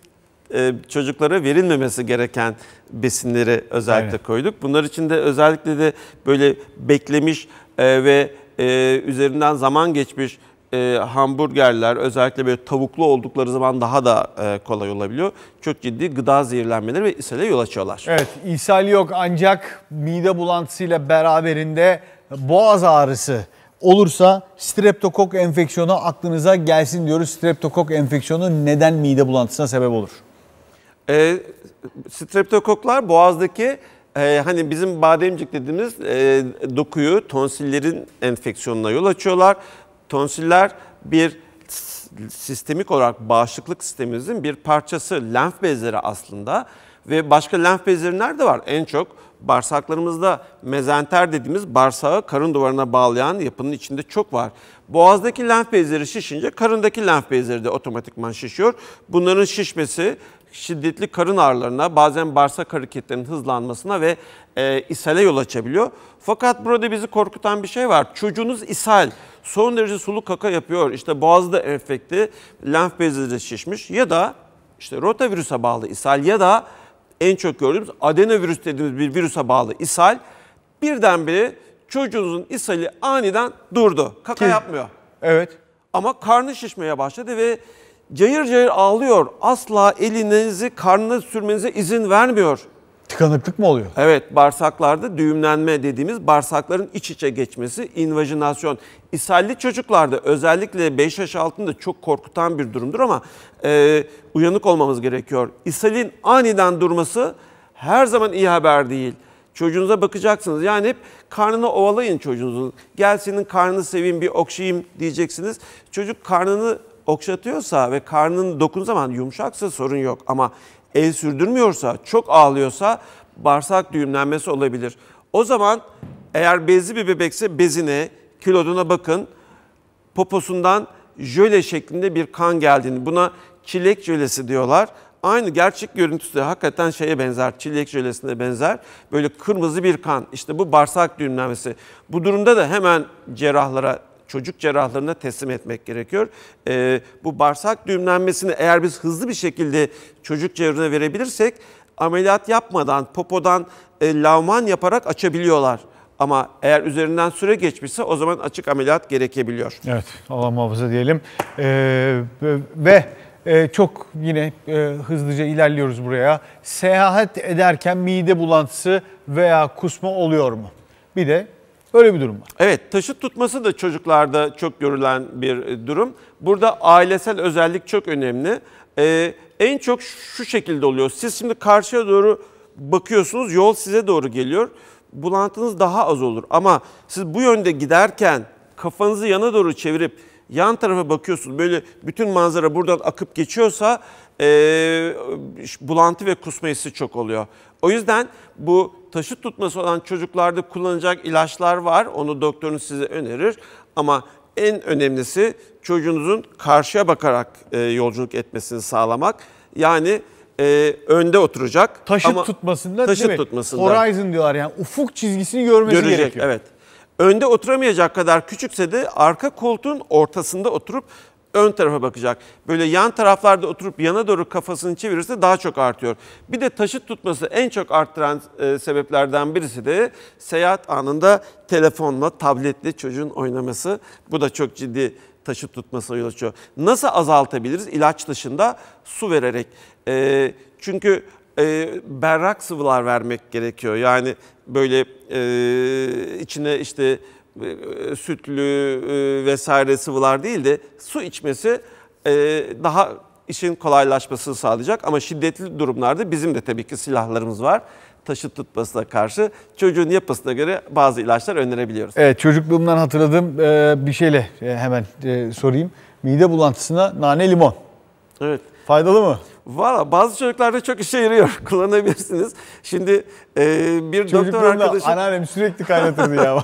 e, çocuklara verilmemesi gereken besinleri özellikle Aynen. koyduk. Bunlar için de özellikle de böyle beklemiş e, ve e, üzerinden zaman geçmiş hamburgerler özellikle böyle tavuklu oldukları zaman daha da kolay olabiliyor. Çok ciddi gıda zehirlenmeleri ve ishale yol açıyorlar.
Evet ishal yok ancak mide bulantısıyla beraberinde boğaz ağrısı olursa streptokok enfeksiyonu aklınıza gelsin diyoruz. Streptokok enfeksiyonu neden mide bulantısına sebep olur?
E, streptokoklar boğazdaki e, hani bizim bademcik dediğimiz e, dokuyu tonsillerin enfeksiyonuna yol açıyorlar. Tonsiller bir sistemik olarak bağışıklık sistemimizin bir parçası lenf bezleri aslında ve başka lenf bezleri nerede var? En çok bağırsaklarımızda mezenter dediğimiz bağırsağı karın duvarına bağlayan yapının içinde çok var. Boğazdaki lenf bezleri şişince karındaki lenf bezleri de otomatikman şişiyor. Bunların şişmesi şiddetli karın ağrılarına, bazen bağırsak hareketlerinin hızlanmasına ve e, ishale yol açabiliyor. Fakat burada bizi korkutan bir şey var. Çocuğunuz ishal, son derece sulu kaka yapıyor, İşte boğazda enfekte, lenf bezleri şişmiş ya da işte rotavirüse bağlı ishal ya da en çok gördüğümüz adenovirüs dediğimiz bir virüse bağlı ishal birdenbire çocuğunuzun ishali aniden durdu. Kaka yapmıyor. Evet. Ama karnı şişmeye başladı ve Cayır cayır ağlıyor. Asla elinizi karnına sürmenize izin vermiyor.
Tıkanıklık mı oluyor?
Evet, bağırsaklarda düğümlenme dediğimiz bağırsakların iç içe geçmesi, invajinasyon. İshalli çocuklarda özellikle 5 yaş altında çok korkutan bir durumdur ama e, uyanık olmamız gerekiyor. İshalin aniden durması her zaman iyi haber değil. Çocuğunuza bakacaksınız. Yani hep karnını ovalayın çocuğunuzun. gelsinin karnını seveyim bir okşayayım diyeceksiniz. Çocuk karnını okşatıyorsa ve karnın dokun zaman yumuşaksa sorun yok. Ama el sürdürmüyorsa, çok ağlıyorsa bağırsak düğümlenmesi olabilir. O zaman eğer bezli bir bebekse bezine, kiloduna bakın. Poposundan jöle şeklinde bir kan geldiğini, buna çilek jölesi diyorlar. Aynı gerçek görüntüsü de hakikaten şeye benzer, çilek jölesine benzer. Böyle kırmızı bir kan, işte bu bağırsak düğümlenmesi. Bu durumda da hemen cerrahlara çocuk cerrahlarına teslim etmek gerekiyor. E, bu bağırsak düğümlenmesini eğer biz hızlı bir şekilde çocuk cerrahına verebilirsek ameliyat yapmadan popodan e, lavman yaparak açabiliyorlar. Ama eğer üzerinden süre geçmişse o zaman açık ameliyat gerekebiliyor.
Evet Allah muhafaza diyelim. Ee, ve e, çok yine e, hızlıca ilerliyoruz buraya. Seyahat ederken mide bulantısı veya kusma oluyor mu? Bir de Böyle bir durum var.
Evet, taşıt tutması da çocuklarda çok görülen bir e, durum. Burada ailesel özellik çok önemli. Ee, en çok şu şekilde oluyor. Siz şimdi karşıya doğru bakıyorsunuz, yol size doğru geliyor. Bulantınız daha az olur ama siz bu yönde giderken kafanızı yana doğru çevirip yan tarafa bakıyorsunuz. Böyle bütün manzara buradan akıp geçiyorsa e, bulantı ve kusma hissi çok oluyor. O yüzden bu taşıt tutması olan çocuklarda kullanacak ilaçlar var. Onu doktorunuz size önerir. Ama en önemlisi çocuğunuzun karşıya bakarak e, yolculuk etmesini sağlamak. Yani e, önde oturacak. Taşıt ama tutmasında taşıt değil mi? tutmasında. Horizon
diyorlar yani ufuk çizgisini görmesi Görecek, gerekiyor.
Evet. Önde oturamayacak kadar küçükse de arka koltuğun ortasında oturup ön tarafa bakacak. Böyle yan taraflarda oturup yana doğru kafasını çevirirse daha çok artıyor. Bir de taşıt tutması en çok arttıran e, sebeplerden birisi de seyahat anında telefonla, tabletle çocuğun oynaması. Bu da çok ciddi taşıt tutmasına yol açıyor. Nasıl azaltabiliriz? İlaç dışında su vererek. E, çünkü e, berrak sıvılar vermek gerekiyor. Yani böyle e, içine işte e, sütlü e, vesaire sıvılar değil de su içmesi e, daha işin kolaylaşmasını sağlayacak. Ama şiddetli durumlarda bizim de tabii ki silahlarımız var taşı tutmasına karşı çocuğun yapısına göre bazı ilaçlar önerebiliyoruz. Evet
çocukluğumdan hatırladığım bir şeyle hemen sorayım. Mide bulantısına nane limon.
Evet. Faydalı mı? Valla bazı çocuklarda çok işe yarıyor. Kullanabilirsiniz. Şimdi e, bir doktor arkadaşım...
anneannem sürekli kaynatırdı ya.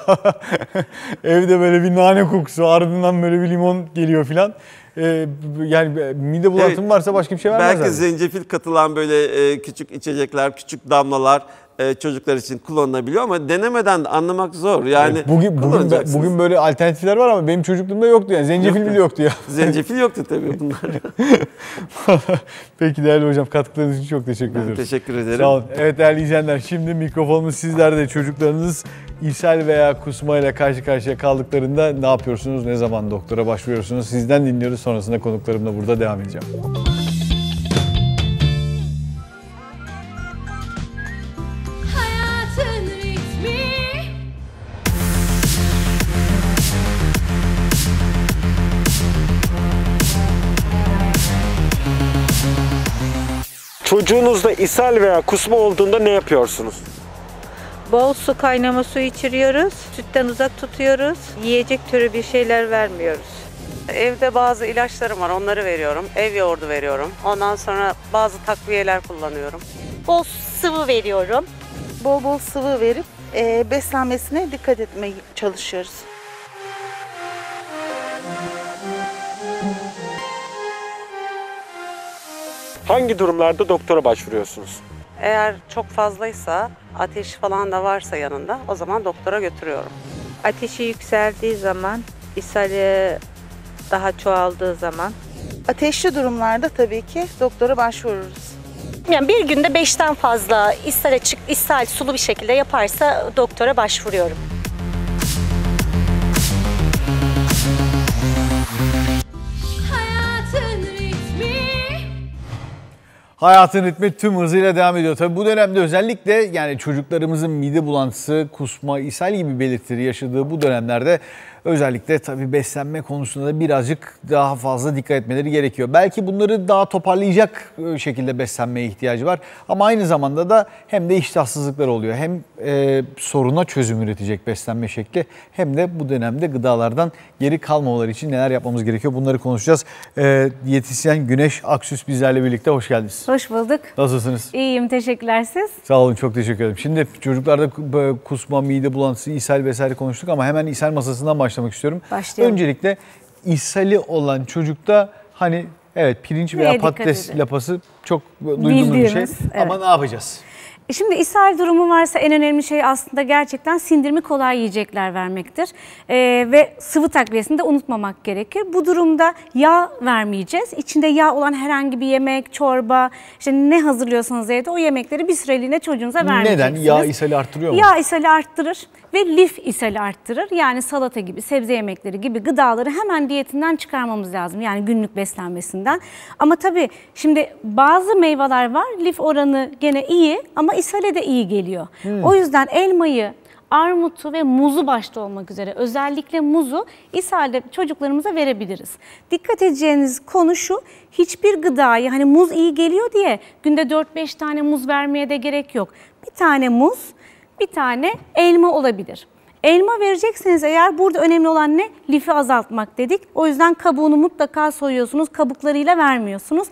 Evde böyle bir nane kokusu ardından böyle bir limon geliyor filan. Ee, yani mide bulantım varsa başka bir şey vermez. Belki
zencefil katılan böyle e, küçük içecekler, küçük damlalar e, çocuklar için kullanılabiliyor ama denemeden de anlamak zor. Yani bugün bugün, bugün
böyle alternatifler var ama benim çocukluğumda yoktu yani. Zencefil bile yoktu ya. Zencefil yoktu tabii bunlar. Peki değerli hocam katkılarınız için çok teşekkür ben ederim. Teşekkür ederim. Sağ olun. Evet değerli izleyenler şimdi mikrofonumuz sizlerde çocuklarınız ishal veya kusma ile karşı karşıya kaldıklarında ne yapıyorsunuz? Ne zaman doktora başvuruyorsunuz? Sizden dinliyoruz. Sonrasında konuklarımla burada devam edeceğim.
Çocuğunuzda ishal veya kusma olduğunda ne yapıyorsunuz?
Bol su kaynama su içiriyoruz. Sütten uzak tutuyoruz. Yiyecek türü bir şeyler vermiyoruz. Evde bazı ilaçlarım var onları veriyorum. Ev
yoğurdu veriyorum. Ondan sonra bazı takviyeler kullanıyorum. Bol sıvı veriyorum.
Bol bol sıvı verip e, beslenmesine dikkat etmeye çalışıyoruz.
Hangi durumlarda doktora başvuruyorsunuz? Eğer çok fazlaysa, ateş falan da varsa yanında o zaman doktora götürüyorum.
Ateşi yükseldiği zaman, ishali daha çoğaldığı zaman. Ateşli durumlarda tabii ki doktora başvururuz.
Yani bir günde beşten fazla ishal, açık, ishal sulu bir şekilde yaparsa doktora başvuruyorum.
Hayatın ritmi tüm hızıyla devam ediyor. Tabii bu dönemde özellikle yani çocuklarımızın mide bulantısı, kusma, ishal gibi belirtileri yaşadığı bu dönemlerde özellikle tabii beslenme konusunda da birazcık daha fazla dikkat etmeleri gerekiyor. Belki bunları daha toparlayacak e, şekilde beslenmeye ihtiyacı var ama aynı zamanda da hem de iştahsızlıklar oluyor. Hem e, soruna çözüm üretecek beslenme şekli hem de bu dönemde gıdalardan geri kalmamaları için neler yapmamız gerekiyor bunları konuşacağız. E, diyetisyen Güneş Aksüs bizlerle birlikte hoş geldiniz. Hoş
bulduk. Nasılsınız? İyiyim teşekkürler siz.
Sağ olun çok teşekkür ederim. Şimdi çocuklarda e, kusma, mide bulantısı, ishal vesaire konuştuk ama hemen ishal masasından başlayalım başlamak istiyorum. Başlayalım. Öncelikle ishali olan çocukta hani evet pirinç Neye veya patates lapası çok duyduğumuz bir şey. Evet. Ama ne yapacağız?
E şimdi ishal durumu varsa en önemli şey aslında gerçekten sindirimi kolay yiyecekler vermektir. Ee, ve sıvı takviyesini de unutmamak gerekir. Bu durumda yağ vermeyeceğiz. İçinde yağ olan herhangi bir yemek, çorba, işte ne hazırlıyorsanız evde o yemekleri bir süreliğine çocuğunuza vermeyeceksiniz. Neden? Yağ
ishali arttırıyor mu? Yağ
ishali arttırır ve lif ishali arttırır. Yani salata gibi, sebze yemekleri gibi gıdaları hemen diyetinden çıkarmamız lazım. Yani günlük beslenmesinden. Ama tabii şimdi bazı meyveler var. Lif oranı gene iyi ama ishale de iyi geliyor. Hmm. O yüzden elmayı, armutu ve muzu başta olmak üzere özellikle muzu ishalde çocuklarımıza verebiliriz. Dikkat edeceğiniz konu şu hiçbir gıdayı hani muz iyi geliyor diye günde 4-5 tane muz vermeye de gerek yok. Bir tane muz bir tane elma olabilir. Elma verecekseniz eğer burada önemli olan ne? Lifi azaltmak dedik. O yüzden kabuğunu mutlaka soyuyorsunuz. Kabuklarıyla vermiyorsunuz.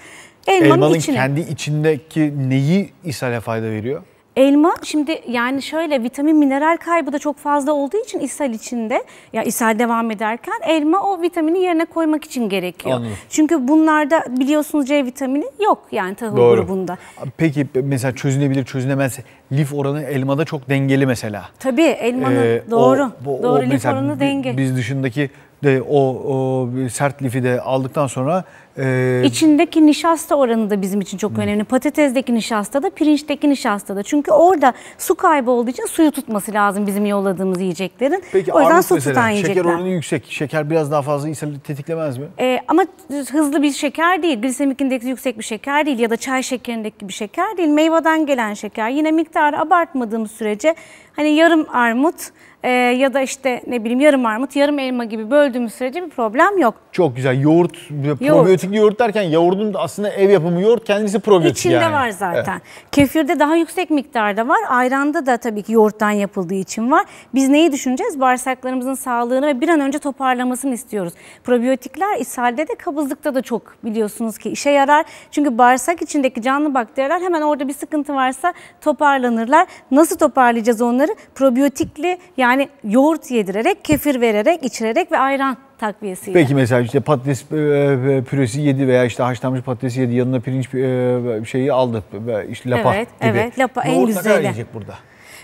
Elmanın, Elmanın içine. kendi
içindeki neyi ishale fayda veriyor?
Elma şimdi yani şöyle vitamin mineral kaybı da çok fazla olduğu için ishal içinde ya ishal devam ederken elma o vitamini yerine koymak için gerekiyor. Anladım. Çünkü bunlarda biliyorsunuz C vitamini yok yani tahıl Doğru. grubunda.
Peki mesela çözünebilir çözünemez lif oranı elmada çok dengeli mesela.
Tabii elmanın ee, doğru. O, o, doğru o lif oranı denge. Biz
dışındaki de o, o sert lifi de aldıktan sonra ee,
İçindeki nişasta oranı da bizim için çok hı. önemli. Patatesdeki nişasta da, pirinçteki nişasta da. Çünkü orada su kaybı olduğu için suyu tutması lazım bizim yolladığımız yiyeceklerin. Peki, o yüzden su mesela, tutan yiyecekler. Şeker oranı
yüksek. Şeker biraz daha fazla insanı tetiklemez mi?
Ee, ama hızlı bir şeker değil. Glisemik indeksi yüksek bir şeker değil ya da çay şekerindeki bir şeker değil. Meyveden gelen şeker. Yine miktarı abartmadığımız sürece hani yarım armut e, ya da işte ne bileyim yarım armut, yarım elma gibi böldüğümüz sürece bir problem yok.
Çok güzel. Yoğurt, Yoğurt. probiyotik biyotikli yoğurt derken yoğurdun aslında ev yapımı yoğurt kendisi probiyotik İçinde yani. İçinde var zaten.
Evet. Kefirde daha yüksek miktarda var. Ayranda da tabii ki yoğurttan yapıldığı için var. Biz neyi düşüneceğiz? Bağırsaklarımızın sağlığını ve bir an önce toparlamasını istiyoruz. Probiyotikler ishalde de kabızlıkta da çok biliyorsunuz ki işe yarar. Çünkü bağırsak içindeki canlı bakteriler hemen orada bir sıkıntı varsa toparlanırlar. Nasıl toparlayacağız onları? Probiyotikli yani yoğurt yedirerek, kefir vererek, içirerek ve ayran takviyesiyle. Peki
mesela işte patates e, e, püresi yedi veya işte haşlanmış patates yedi yanına pirinç e, şeyi aldı işte lapa evet, gibi. Evet, lapa en güzeli. ne kadar burada?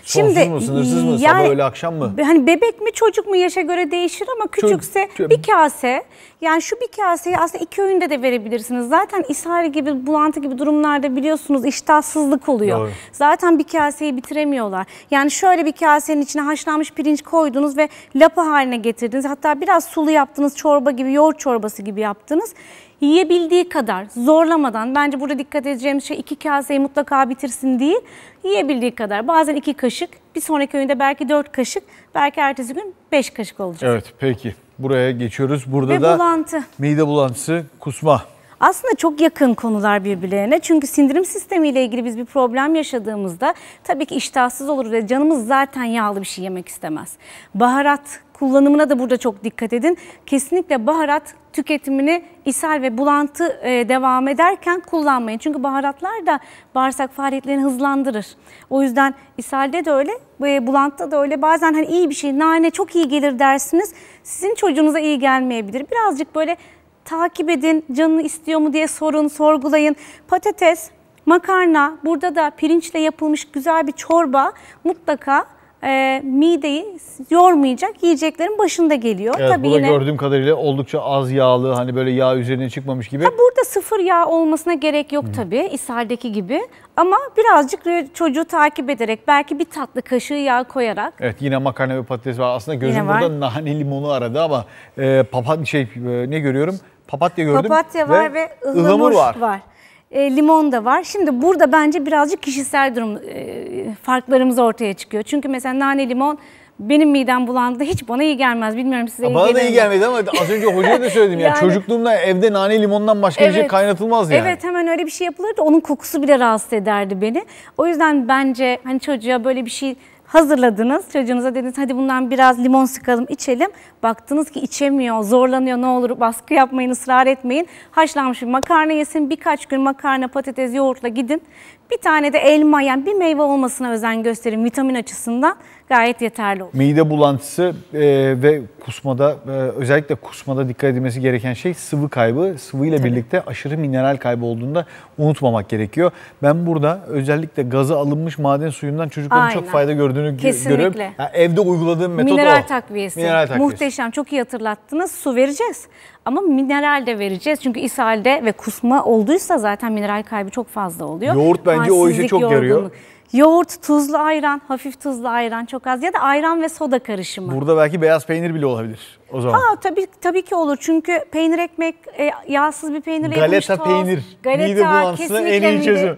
Şimdi Sonsuz mu, sınırsız mı, yani, sabah öyle akşam mı? Hani bebek mi çocuk mu yaşa göre değişir ama küçükse çö. bir kase yani şu bir kaseyi aslında iki öğünde de verebilirsiniz. Zaten ishal gibi, bulantı gibi durumlarda biliyorsunuz iştahsızlık oluyor. Doğru. Zaten bir kaseyi bitiremiyorlar. Yani şöyle bir kasenin içine haşlanmış pirinç koydunuz ve lapa haline getirdiniz. Hatta biraz sulu yaptınız, çorba gibi, yoğurt çorbası gibi yaptınız yiyebildiği kadar zorlamadan bence burada dikkat edeceğimiz şey iki kaseyi mutlaka bitirsin değil. Yiyebildiği kadar bazen iki kaşık bir sonraki öğünde belki dört kaşık belki ertesi gün beş kaşık olacak. Evet
peki buraya geçiyoruz. Burada Ve da bulantı. mide bulantısı kusma.
Aslında çok yakın konular birbirlerine. Çünkü sindirim sistemiyle ilgili biz bir problem yaşadığımızda tabii ki iştahsız olur ve canımız zaten yağlı bir şey yemek istemez. Baharat, kullanımına da burada çok dikkat edin. Kesinlikle baharat tüketimini ishal ve bulantı e, devam ederken kullanmayın. Çünkü baharatlar da bağırsak faaliyetlerini hızlandırır. O yüzden ishalde de öyle, e, bulantıda da öyle. Bazen hani iyi bir şey, nane çok iyi gelir dersiniz. Sizin çocuğunuza iyi gelmeyebilir. Birazcık böyle takip edin, canını istiyor mu diye sorun, sorgulayın. Patates, makarna, burada da pirinçle yapılmış güzel bir çorba mutlaka e, mideyi yormayacak yiyeceklerin başında geliyor. Evet, Tabii burada yine, gördüğüm
kadarıyla oldukça az yağlı hani böyle yağ üzerine çıkmamış gibi. Ha,
burada sıfır yağ olmasına gerek yok tabii ishaldeki gibi. Ama birazcık çocuğu takip ederek belki bir tatlı kaşığı yağ koyarak.
Evet yine makarna ve patates var. Aslında gözüm Yine var. burada nane limonu aradı ama e, papat şey e, ne görüyorum? Papatya gördüm. Papatya var ve, ıhlamur var
e, limon da var. Şimdi burada bence birazcık kişisel durum e, farklarımız ortaya çıkıyor. Çünkü mesela nane limon benim midem bulandı hiç bana iyi gelmez. Bilmiyorum size Bana da iyi gelmedi
ama az önce hocaya da söyledim ya. Çocukluğumda evde nane limondan başka bir şey kaynatılmaz yani. Evet
hemen öyle bir şey yapılırdı. Onun kokusu bile rahatsız ederdi beni. O yüzden bence hani çocuğa böyle bir şey hazırladınız. Çocuğunuza dediniz hadi bundan biraz limon sıkalım içelim. Baktınız ki içemiyor, zorlanıyor ne olur baskı yapmayın, ısrar etmeyin. Haşlanmış bir makarna yesin. Birkaç gün makarna, patates, yoğurtla gidin. Bir tane de elma yani bir meyve olmasına özen gösterin vitamin açısından gayet yeterli olur.
Mide bulantısı e, ve kusmada e, özellikle kusmada dikkat edilmesi gereken şey sıvı kaybı. Sıvı ile birlikte aşırı mineral kaybı olduğunda unutmamak gerekiyor. Ben burada özellikle gazı alınmış maden suyundan çocukların Aynen. çok fayda gördüğünü Kesinlikle. görüyorum. Yani evde uyguladığım metot mineral o. Takviyesi. Mineral takviyesi. Muhteşem
çok iyi hatırlattınız. Su vereceğiz. Ama mineral de vereceğiz. Çünkü ishalde ve kusma olduysa zaten mineral kaybı çok fazla oluyor. Yoğurt bence o işe çok yorgunluk. yarıyor. Yoğurt, tuzlu ayran, hafif tuzlu ayran çok az ya da ayran ve soda karışımı. Burada
belki beyaz peynir bile olabilir
o zaman. Aa,
tabii, tabii ki olur çünkü peynir ekmek, e, yağsız bir peynir Galeta toz, peynir. Galeta mide en iyi çözüm.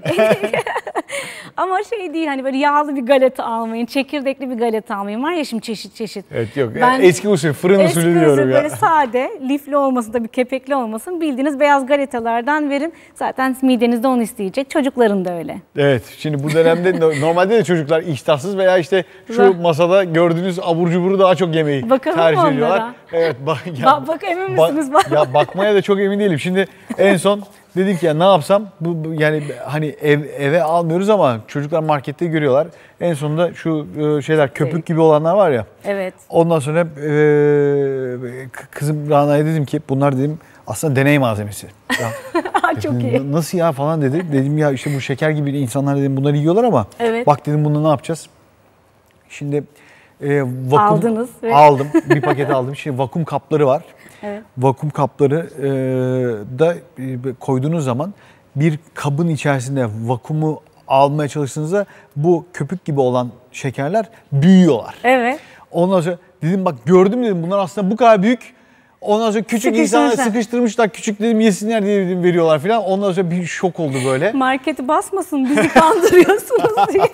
Ama şey değil hani böyle yağlı bir galeta almayın, çekirdekli bir galeta almayın. Var ya şimdi çeşit çeşit. Evet yok ben, eski usul, fırın eski usulü diyorum usul, ya. Böyle sade, lifli olmasın da bir kepekli olmasın. Bildiğiniz beyaz galetalardan verin. Zaten midenizde onu isteyecek. Çocukların da öyle.
Evet şimdi bu dönemde normalde de çocuklar iştahsız veya işte şu masada gördüğünüz abur cuburu daha çok yemeyi Bakalım tercih ediyorlar. Onlara. Evet bak ya. Bak, bak emin misiniz? Bak, ya bakmaya da çok emin değilim. Şimdi en son dedim ki ya ne yapsam? Bu, bu yani hani ev, eve almıyoruz ama çocuklar markette görüyorlar. En sonunda şu e, şeyler şey- köpük gibi olanlar var ya. Evet. Ondan sonra e, kızım Rana'ya dedim ki bunlar dedim aslında deney malzemesi. Ya, Çok iyi. Nasıl ya falan dedi. Dedim ya işte bu şeker gibi insanlar dedim bunları yiyorlar ama Evet. bak dedim bunu ne yapacağız? Şimdi e, vakum, Aldınız. Aldım. Bir paket aldım. Şimdi şey, vakum kapları var. Evet. Vakum kapları e, da e, koyduğunuz zaman bir kabın içerisinde vakumu almaya çalıştığınızda bu köpük gibi olan şekerler büyüyorlar. Evet. Ondan sonra dedim bak gördüm dedim bunlar aslında bu kadar büyük Ondan sonra küçük insanlar sıkıştırmışlar. Küçük dedim yesinler diye dedim veriyorlar falan. Ondan sonra bir şok oldu böyle.
Marketi basmasın bizi kandırıyorsunuz diye.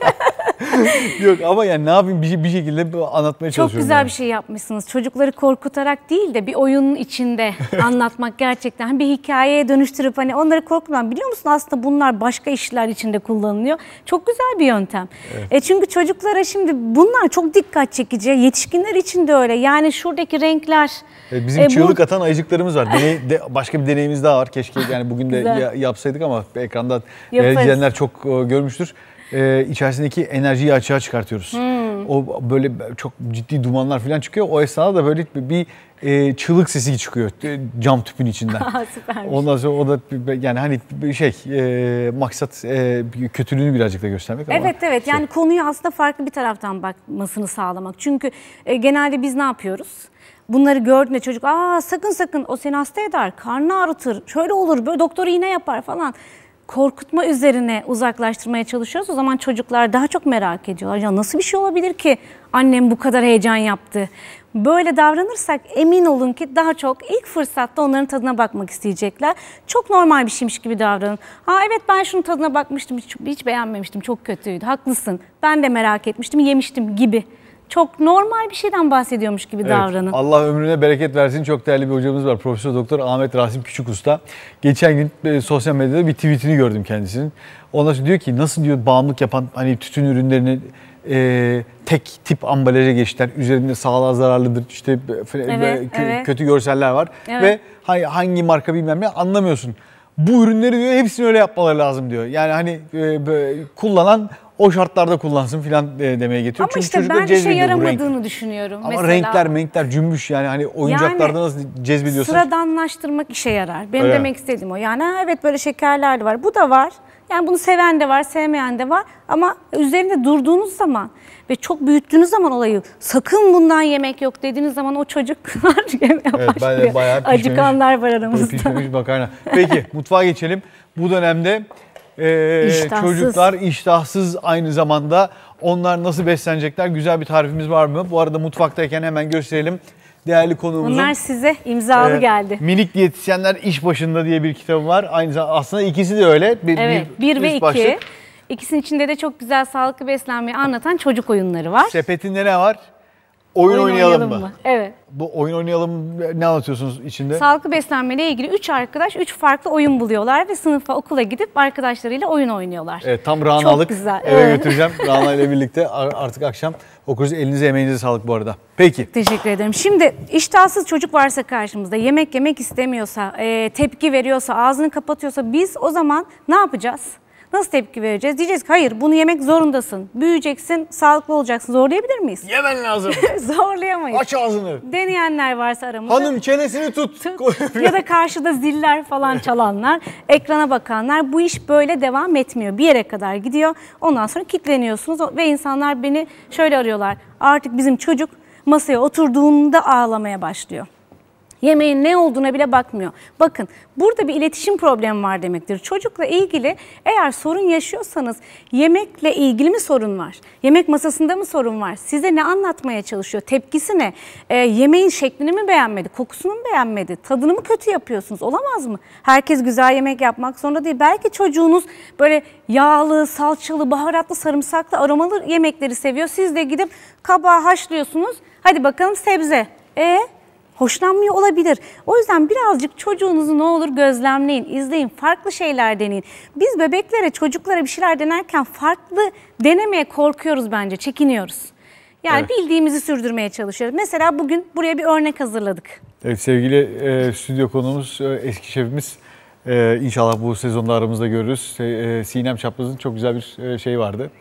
Yok ama yani ne yapayım bir, bir şekilde anlatmaya Çok çalışıyorum. Çok güzel yani. bir
şey yapmışsınız. Çocukları korkutarak değil de bir oyunun içinde anlatmak gerçekten. Hani bir hikayeye dönüştürüp hani onları korkutmam. Biliyor musun aslında bunlar başka işler içinde kullanılıyor. Çok güzel bir yöntem. Evet. E çünkü çocuklara şimdi bunlar çok dikkat çekici. Yetişkinler için de öyle. Yani şuradaki renkler,
e, bizim e, çığlık atan ayıcıklarımız var. Deney, de, başka bir deneyimiz daha var. Keşke yani bugün de ya, yapsaydık ama ekranda izleyenler çok e, görmüştür. E, içerisindeki enerjiyi açığa çıkartıyoruz. Hmm. O böyle çok ciddi dumanlar falan çıkıyor. O esnada da böyle bir e, çığlık sesi çıkıyor e, cam tüpün içinden.
Süpermiş. Ondan
sonra o da yani hani şey e, maksat e, kötülüğünü birazcık da göstermek. Evet
ama evet şey. yani konuyu aslında farklı bir taraftan bakmasını sağlamak. Çünkü e, genelde biz ne yapıyoruz? Bunları gördüğünde çocuk aa sakın sakın o seni hasta eder, karnı ağrıtır, şöyle olur, böyle doktor iğne yapar falan korkutma üzerine uzaklaştırmaya çalışıyoruz. O zaman çocuklar daha çok merak ediyorlar. Ya nasıl bir şey olabilir ki annem bu kadar heyecan yaptı? Böyle davranırsak emin olun ki daha çok ilk fırsatta onların tadına bakmak isteyecekler. Çok normal bir şeymiş gibi davranın. Ha evet ben şunun tadına bakmıştım hiç, hiç beğenmemiştim çok kötüydü haklısın ben de merak etmiştim yemiştim gibi çok normal bir şeyden bahsediyormuş gibi evet, davranın.
Allah ömrüne bereket versin. Çok değerli bir hocamız var. Profesör Doktor Ahmet Rasim Küçük Usta. Geçen gün e, sosyal medyada bir tweetini gördüm kendisinin. Ondan sonra diyor ki nasıl diyor bağımlılık yapan hani tütün ürünlerini e, tek tip ambalaja geçtiler. Üzerinde sağlığa zararlıdır. İşte e, e, evet, kö, evet. kötü görseller var. Evet. Ve hangi, hangi marka bilmem ne anlamıyorsun bu ürünleri diyor hepsini öyle yapmaları lazım diyor. Yani hani e, kullanan o şartlarda kullansın filan e, demeye getiriyor. Ama Çünkü işte ben şey yaramadığını
renk. düşünüyorum. Ama mesela. renkler
renkler cümbüş yani hani oyuncaklarda yani, nasıl cezbediyorsunuz?
Sıradanlaştırmak işe yarar. Benim Öyle. demek istediğim o. Yani evet böyle şekerler de var. Bu da var. Yani bunu seven de var, sevmeyen de var. Ama üzerinde durduğunuz zaman ve çok büyüttüğünüz zaman olayı sakın bundan yemek yok dediğiniz zaman o çocuklar yemeye evet, başlıyor. Ben de bayağı pişmemiş, Acıkanlar var aramızda.
Pişmemiş makarna. Peki mutfağa geçelim. Bu dönemde e, iştahsız. çocuklar iştahsız aynı zamanda. Onlar nasıl beslenecekler? Güzel bir tarifimiz var mı? Bu arada mutfaktayken hemen gösterelim değerli konuğumuzun. Bunlar
size imzalı e, geldi.
Minik diyetisyenler iş başında diye bir kitabı var. Aynı zamanda aslında ikisi de öyle. Bir, evet, bir, bir ve iki. Başlık.
İkisinin içinde de çok güzel sağlıklı beslenmeyi anlatan çocuk oyunları var.
Sepetinde ne var? Oyun, oyun oynayalım, oynayalım mı? mı? Evet. Bu oyun oynayalım ne anlatıyorsunuz içinde? Sağlıklı
beslenmeyle ilgili 3 arkadaş 3 farklı oyun buluyorlar ve sınıfa okula gidip arkadaşlarıyla oyun oynuyorlar.
Evet tam Rana'lık. Çok güzel. Eve evet. götüreceğim Rana ile birlikte artık akşam okuruz. Elinize emeğinize sağlık bu arada. Peki.
Teşekkür ederim. Şimdi iştahsız çocuk varsa karşımızda yemek yemek istemiyorsa, tepki veriyorsa, ağzını kapatıyorsa biz o zaman ne yapacağız? Nasıl tepki vereceğiz? Diyeceğiz ki hayır bunu yemek zorundasın. Büyüyeceksin, sağlıklı olacaksın. Zorlayabilir miyiz? Yemen lazım. Zorlayamayız. Aç ağzını. Deneyenler varsa aramızda. Hanım çenesini tut. tut. ya da karşıda ziller falan çalanlar, ekrana bakanlar. Bu iş böyle devam etmiyor. Bir yere kadar gidiyor. Ondan sonra kitleniyorsunuz ve insanlar beni şöyle arıyorlar. Artık bizim çocuk masaya oturduğunda ağlamaya başlıyor. Yemeğin ne olduğuna bile bakmıyor. Bakın burada bir iletişim problemi var demektir. Çocukla ilgili eğer sorun yaşıyorsanız yemekle ilgili mi sorun var? Yemek masasında mı sorun var? Size ne anlatmaya çalışıyor? Tepkisi ne? E, yemeğin şeklini mi beğenmedi? Kokusunu mu beğenmedi? Tadını mı kötü yapıyorsunuz? Olamaz mı? Herkes güzel yemek yapmak zorunda değil. Belki çocuğunuz böyle yağlı, salçalı, baharatlı, sarımsaklı, aromalı yemekleri seviyor. Siz de gidip kabağı haşlıyorsunuz. Hadi bakalım sebze. E hoşlanmıyor olabilir. O yüzden birazcık çocuğunuzu ne olur gözlemleyin, izleyin, farklı şeyler deneyin. Biz bebeklere, çocuklara bir şeyler denerken farklı denemeye korkuyoruz bence, çekiniyoruz. Yani evet. bildiğimizi sürdürmeye çalışıyoruz. Mesela bugün buraya bir örnek hazırladık.
Evet sevgili e, stüdyo konuğumuz, e, eski şefimiz e, inşallah bu sezonda aramızda görürüz. E, Sinem Çapraz'ın çok güzel bir e, şeyi vardı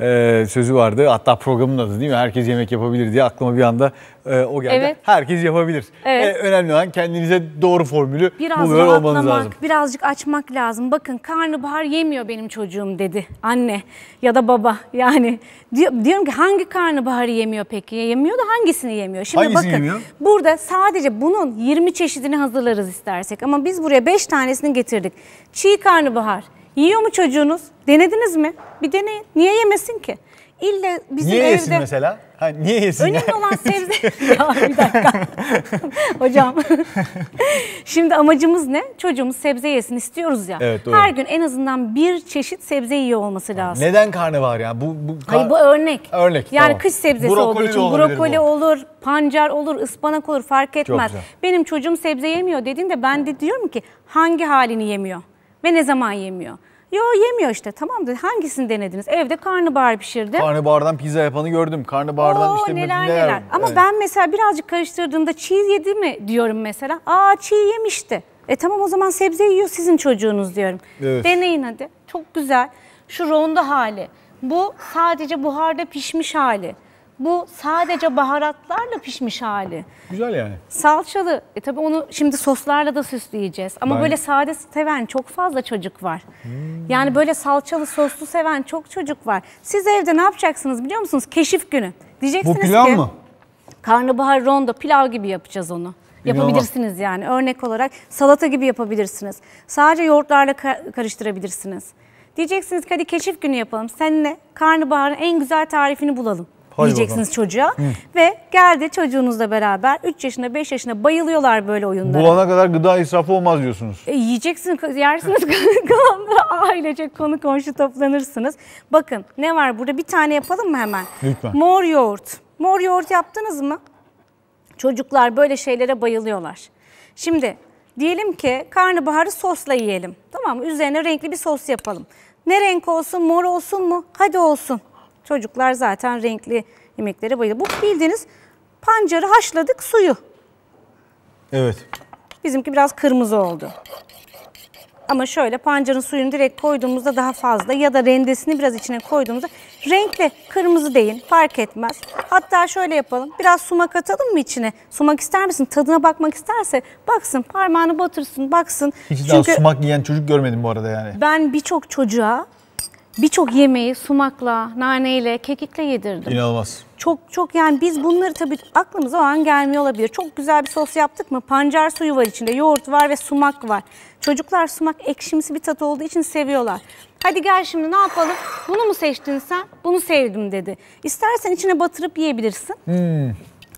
e, sözü vardı. Hatta programın adı değil mi? Herkes yemek yapabilir diye aklıma bir anda e, o geldi. Evet. Herkes yapabilir. Evet. E, önemli olan kendinize doğru formülü Biraz buluyor olmanız lazım.
Birazcık açmak lazım. Bakın karnabahar yemiyor benim çocuğum dedi anne ya da baba. Yani diyorum ki hangi karnabaharı yemiyor peki? Yemiyor da hangisini yemiyor? Şimdi hangisini bakın yemiyor? burada sadece bunun 20 çeşidini hazırlarız istersek ama biz buraya 5 tanesini getirdik. Çiğ karnabahar, Yiyor mu çocuğunuz? Denediniz mi? Bir deneyin. Niye yemesin ki? İlle bizim niye evde... yesin
mesela? Ha, niye yesin? Önemli olan sebze... ya bir
dakika. Hocam. Şimdi amacımız ne? Çocuğumuz sebze yesin istiyoruz ya. Evet, doğru. Her gün en azından bir çeşit sebze yiyor olması lazım. Neden
karnabahar ya? Bu, bu kar...
Hayır bu örnek. Örnek Yani tamam. kış sebzesi brokoli olduğu için brokoli bu. olur, pancar olur, ıspanak olur fark etmez. Benim çocuğum sebze yemiyor dediğinde ben de diyorum ki hangi halini yemiyor? ve ne zaman yemiyor? Yo yemiyor işte tamamdır. Hangisini denediniz? Evde karnabahar pişirdim. Karnabahardan
pizza yapanı gördüm. Karnabahardan Oo, işte neler neler. neler. Ama evet. ben
mesela birazcık karıştırdığımda çiğ yedi mi diyorum mesela. Aa çiğ yemişti. E tamam o zaman sebze yiyor sizin çocuğunuz diyorum. Evet. Deneyin hadi. Çok güzel. Şu ronda hali. Bu sadece buharda pişmiş hali. Bu sadece baharatlarla pişmiş hali. Güzel yani. Salçalı. E tabii onu şimdi soslarla da süsleyeceğiz. Ama ben... böyle sade seven çok fazla çocuk var. Hmm. Yani böyle salçalı soslu seven çok çocuk var. Siz evde ne yapacaksınız biliyor musunuz? Keşif günü. Diyeceksiniz Bu pilav ki, mı? Karnabahar rondo pilav gibi yapacağız onu. İnanılmaz. Yapabilirsiniz yani örnek olarak salata gibi yapabilirsiniz. Sadece yoğurtlarla karıştırabilirsiniz. Diyeceksiniz ki hadi keşif günü yapalım. Seninle karnabaharın en güzel tarifini bulalım. Hay diyeceksiniz çocuğa. Hı. Ve geldi çocuğunuzla beraber 3 yaşında 5 yaşında bayılıyorlar böyle oyunlara. Bulana
kadar gıda israfı olmaz diyorsunuz.
E, yiyeceksiniz, yersiniz kalanları ailece konu komşu toplanırsınız. Bakın ne var burada bir tane yapalım mı hemen? Lütfen. Mor yoğurt. Mor yoğurt yaptınız mı? Çocuklar böyle şeylere bayılıyorlar. Şimdi diyelim ki karnabaharı sosla yiyelim. Tamam mı? Üzerine renkli bir sos yapalım. Ne renk olsun? Mor olsun mu? Hadi olsun. Çocuklar zaten renkli yemeklere bayılıyor. Bu bildiğiniz pancarı haşladık suyu. Evet. Bizimki biraz kırmızı oldu. Ama şöyle pancarın suyunu direkt koyduğumuzda daha fazla ya da rendesini biraz içine koyduğumuzda renkli kırmızı değil fark etmez. Hatta şöyle yapalım biraz sumak atalım mı içine? Sumak ister misin? Tadına bakmak isterse baksın parmağını batırsın baksın. Hiç Çünkü daha sumak
yiyen çocuk görmedim bu arada yani.
Ben birçok çocuğa birçok yemeği sumakla, naneyle, kekikle yedirdim. İnanılmaz. Çok çok yani biz bunları tabii aklımıza o an gelmiyor olabilir. Çok güzel bir sos yaptık mı pancar suyu var içinde, yoğurt var ve sumak var. Çocuklar sumak ekşimsi bir tat olduğu için seviyorlar. Hadi gel şimdi ne yapalım? Bunu mu seçtin sen? Bunu sevdim dedi. İstersen içine batırıp yiyebilirsin. Hmm.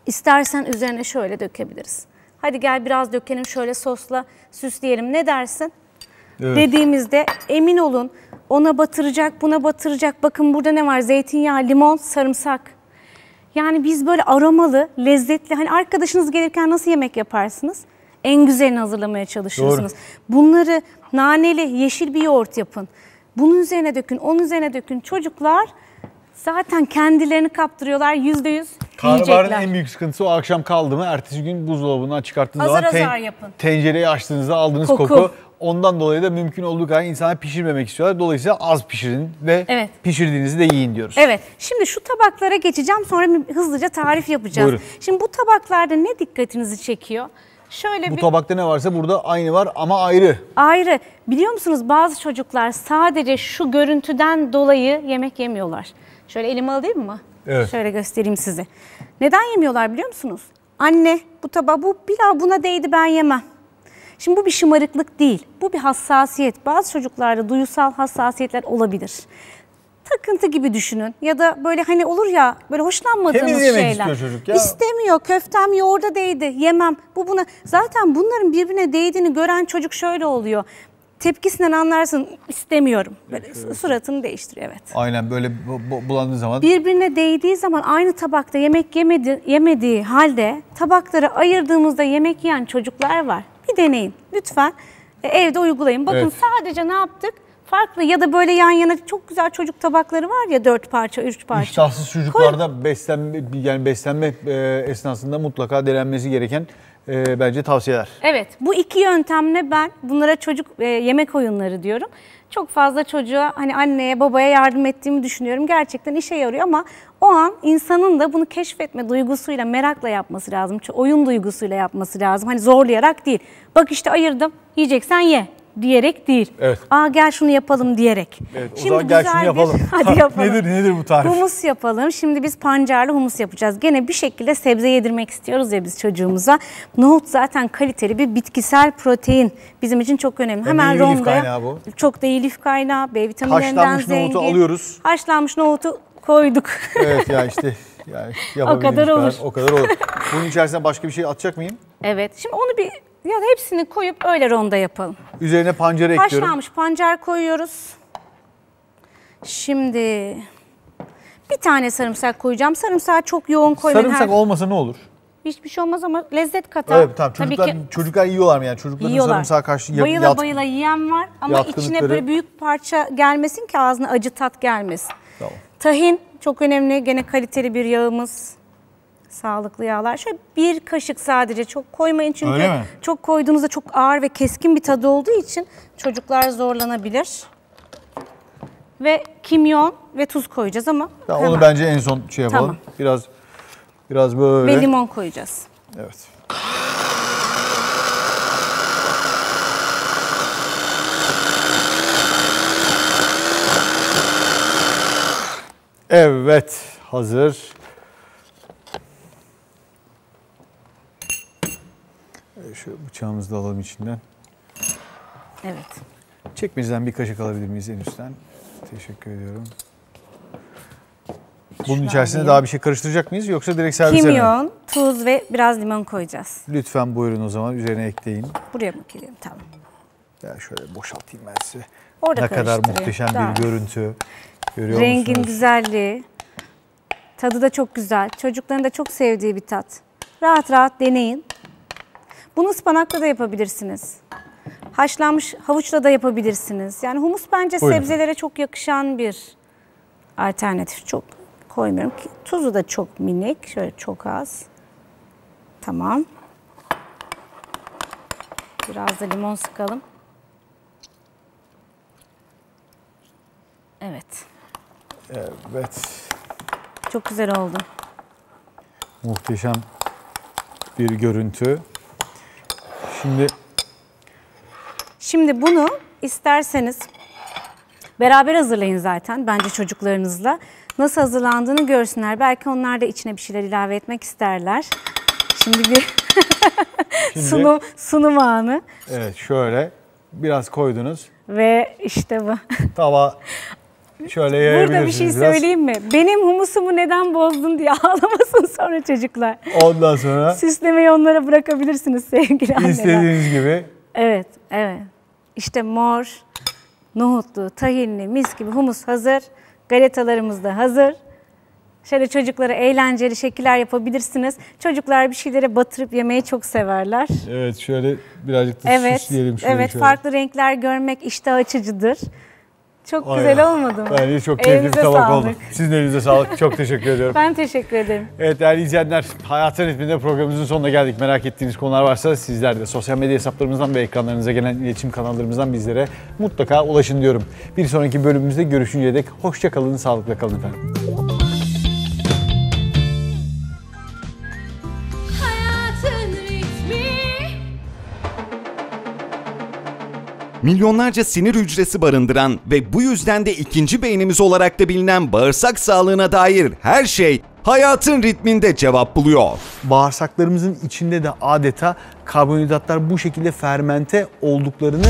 İstersen üzerine şöyle dökebiliriz. Hadi gel biraz dökelim şöyle sosla süsleyelim ne dersin? Evet. Dediğimizde emin olun ona batıracak, buna batıracak. Bakın burada ne var? Zeytinyağı, limon, sarımsak. Yani biz böyle aromalı, lezzetli, hani arkadaşınız gelirken nasıl yemek yaparsınız? En güzelini hazırlamaya çalışıyorsunuz. Doğru. Bunları naneli, yeşil bir yoğurt yapın. Bunun üzerine dökün, onun üzerine dökün. Çocuklar zaten kendilerini kaptırıyorlar yüzde yüz Karnabaharın
en büyük sıkıntısı o akşam kaldı mı ertesi gün buzdolabından çıkarttığınız azar zaman ten- azar yapın. tencereyi açtığınızda aldığınız koku. koku Ondan dolayı da mümkün olduğu kadar insana pişirmemek istiyorlar. Dolayısıyla az pişirin ve evet. pişirdiğinizi de yiyin diyoruz.
Evet. Şimdi şu tabaklara geçeceğim sonra hızlıca tarif yapacağız. Buyurun. Şimdi bu tabaklarda ne dikkatinizi çekiyor? Şöyle bu bir... tabakta
ne varsa burada aynı var ama ayrı.
Ayrı. Biliyor musunuz bazı çocuklar sadece şu görüntüden dolayı yemek yemiyorlar. Şöyle elim alayım mı? Evet. Şöyle göstereyim size. Neden yemiyorlar biliyor musunuz? Anne bu tabağı bu pilav buna değdi ben yemem. Şimdi bu bir şımarıklık değil. Bu bir hassasiyet. Bazı çocuklarda duyusal hassasiyetler olabilir. Takıntı gibi düşünün ya da böyle hani olur ya böyle hoşlanmadığınız Temiz yemek şeyler. istiyor çocuk ya. İstemiyor köftem yoğurda değdi yemem. Bu buna zaten bunların birbirine değdiğini gören çocuk şöyle oluyor tepkisinden anlarsın istemiyorum. Böyle evet. suratını değiştiriyor evet.
Aynen böyle bu, bulandığı zaman.
Birbirine değdiği zaman aynı tabakta yemek yemedi, yemediği halde tabakları ayırdığımızda yemek yiyen çocuklar var bir deneyin lütfen. E, evde uygulayın. Bakın evet. sadece ne yaptık? farklı ya da böyle yan yana çok güzel çocuk tabakları var ya dört parça, üç parça. İştahsız
çocuklarda Koy. beslenme yani beslenme e, esnasında mutlaka denenmesi gereken e, bence tavsiyeler.
Evet bu iki yöntemle ben bunlara çocuk e, yemek oyunları diyorum çok fazla çocuğa hani anneye babaya yardım ettiğimi düşünüyorum. Gerçekten işe yarıyor ama o an insanın da bunu keşfetme duygusuyla merakla yapması lazım. Oyun duygusuyla yapması lazım. Hani zorlayarak değil. Bak işte ayırdım yiyeceksen ye diyerek değil. Evet. Aa gel şunu yapalım diyerek.
Evet, Şimdi o zaman gel şunu yapalım. Bir, hadi yapalım. nedir nedir bu tarif? Humus
yapalım. Şimdi biz pancarlı humus yapacağız. Gene bir şekilde sebze yedirmek istiyoruz ya biz çocuğumuza. Nohut zaten kaliteli bir bitkisel protein. Bizim için çok önemli. Hem Hemen rondoya. Çok da iyi kaynağı. B vitamininden Haşlanmış zengin. Haşlanmış nohutu alıyoruz. Haşlanmış nohutu koyduk. Evet
ya işte yani o kadar olur. Kadar, o kadar olur. Bunun içerisine başka bir şey atacak mıyım?
Evet. Şimdi onu bir ya da hepsini koyup öyle ronda yapalım.
Üzerine pancar ekliyorum. Haşlanmış
pancar koyuyoruz. Şimdi bir tane sarımsak koyacağım. Sarımsağı çok yoğun koymayın. Sarımsak her...
olmasa ne olur?
Hiçbir şey olmaz ama lezzet katar. Evet tamam çocuklar, Tabii ki...
çocuklar yiyorlar mı yani? Çocukların yiyorlar. sarımsağa karşı yat, Bayıla yat, bayıla
yiyen var ama içine böyle büyük parça gelmesin ki ağzına acı tat gelmesin. Tamam. Tahin çok önemli. Gene kaliteli bir yağımız sağlıklı yağlar. Şöyle bir kaşık sadece çok koymayın çünkü çok koyduğunuzda çok ağır ve keskin bir tadı olduğu için çocuklar zorlanabilir. Ve kimyon ve tuz koyacağız ama. Ya onu bence en son şey yapalım. Tamam.
Biraz biraz böyle. Ve
limon koyacağız.
Evet. Evet hazır. Ee, şu bıçağımızı da alalım içinden. Evet. Çekmeceden bir kaşık alabilir miyiz en üstten? Teşekkür ediyorum. Bunun içerisine daha bir şey karıştıracak mıyız yoksa direkt servise Kimyon,
mi? tuz ve biraz limon koyacağız.
Lütfen buyurun o zaman üzerine ekleyin.
Buraya mı geliyorum? Tamam. Ya şöyle
boşaltayım ben size.
Orada ne kadar muhteşem tamam. bir görüntü. Görüyor Rengin musunuz? güzelliği. Tadı da çok güzel. Çocukların da çok sevdiği bir tat. Rahat rahat deneyin. Bunu ıspanakla da yapabilirsiniz. Haşlanmış havuçla da yapabilirsiniz. Yani humus bence Buyurun. sebzelere çok yakışan bir alternatif. Çok koymuyorum. Tuzu da çok minik. Şöyle çok az. Tamam. Biraz da limon sıkalım. Evet. Evet. Çok güzel oldu.
Muhteşem bir görüntü. Şimdi
Şimdi bunu isterseniz beraber hazırlayın zaten bence çocuklarınızla. Nasıl hazırlandığını görsünler. Belki onlar da içine bir şeyler ilave etmek isterler. Şimdi bir Şimdi- sunum sunum anı
evet şöyle biraz koydunuz.
ve işte bu.
Tava Şöyle Burada bir şey söyleyeyim
mi? Benim humusumu neden bozdun diye ağlamasın sonra çocuklar.
Ondan sonra?
Süslemeyi onlara bırakabilirsiniz sevgili anneler. İstediğiniz gibi. Evet, evet. İşte mor, nohutlu, tahinli, mis gibi humus hazır. Galetalarımız da hazır. Şöyle çocuklara eğlenceli şekiller yapabilirsiniz. Çocuklar bir şeylere batırıp yemeyi çok severler.
Evet şöyle birazcık da evet, süsleyelim. Şöyle evet şöyle. farklı
renkler görmek iştah açıcıdır. Çok Aynen. güzel olmadı mı? Yani çok keyifli bir tabak sağlık. oldu.
Sizin elinize sağlık. Çok teşekkür ediyorum. Ben
teşekkür ederim.
Evet değerli izleyenler, Hayatın Ritmi'nde programımızın sonuna geldik. Merak ettiğiniz konular varsa sizler de sosyal medya hesaplarımızdan ve ekranlarınıza gelen iletişim kanallarımızdan bizlere mutlaka ulaşın diyorum. Bir sonraki bölümümüzde görüşünceye dek hoşça kalın, sağlıkla kalın efendim.
milyonlarca sinir hücresi barındıran ve bu yüzden de ikinci beynimiz olarak da bilinen bağırsak sağlığına dair her şey hayatın ritminde cevap buluyor. Bağırsaklarımızın içinde de adeta
karbonhidratlar bu şekilde fermente olduklarını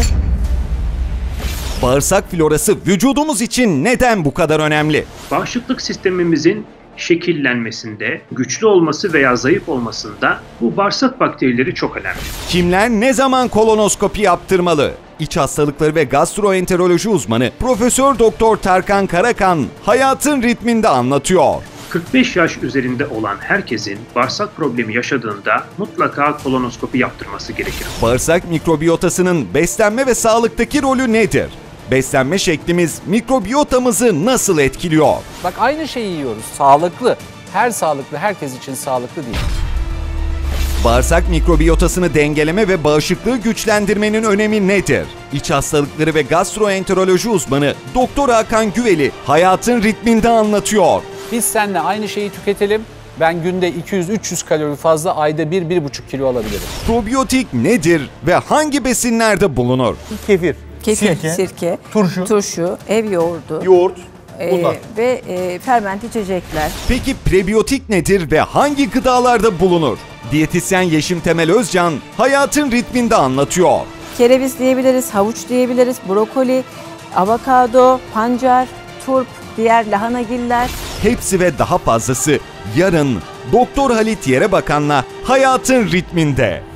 Bağırsak florası vücudumuz için neden bu kadar önemli? Bağışıklık sistemimizin şekillenmesinde, güçlü olması veya zayıf olmasında bu bağırsak bakterileri çok önemli. Kimler ne zaman kolonoskopi yaptırmalı? iç hastalıkları ve gastroenteroloji uzmanı Profesör Doktor Tarkan Karakan hayatın ritminde anlatıyor. 45 yaş üzerinde olan herkesin bağırsak problemi yaşadığında mutlaka kolonoskopi yaptırması gerekir. Bağırsak mikrobiyotasının beslenme ve sağlıktaki rolü nedir? Beslenme şeklimiz mikrobiyotamızı nasıl etkiliyor?
Bak aynı şeyi yiyoruz. Sağlıklı.
Her sağlıklı herkes için sağlıklı değil. Bağırsak mikrobiyotasını dengeleme ve bağışıklığı güçlendirmenin önemi nedir? İç hastalıkları ve gastroenteroloji uzmanı Doktor Hakan Güveli hayatın ritminde anlatıyor. Biz seninle aynı şeyi tüketelim. Ben günde 200-300 kalori fazla ayda 1-1,5 kilo alabilirim. Probiyotik nedir ve hangi besinlerde bulunur? Kefir,
Kefir, sirke, sirke turşu, turşu,
ev yoğurdu. yoğurt,
ee, bunlar. ve e, ferment içecekler.
Peki prebiyotik nedir ve hangi gıdalarda bulunur? diyetisyen Yeşim Temel Özcan hayatın ritminde anlatıyor.
Kereviz diyebiliriz, havuç diyebiliriz, brokoli, avokado, pancar, turp, diğer lahanagiller.
Hepsi ve daha fazlası yarın Doktor Halit Yerebakan'la Hayatın Ritminde.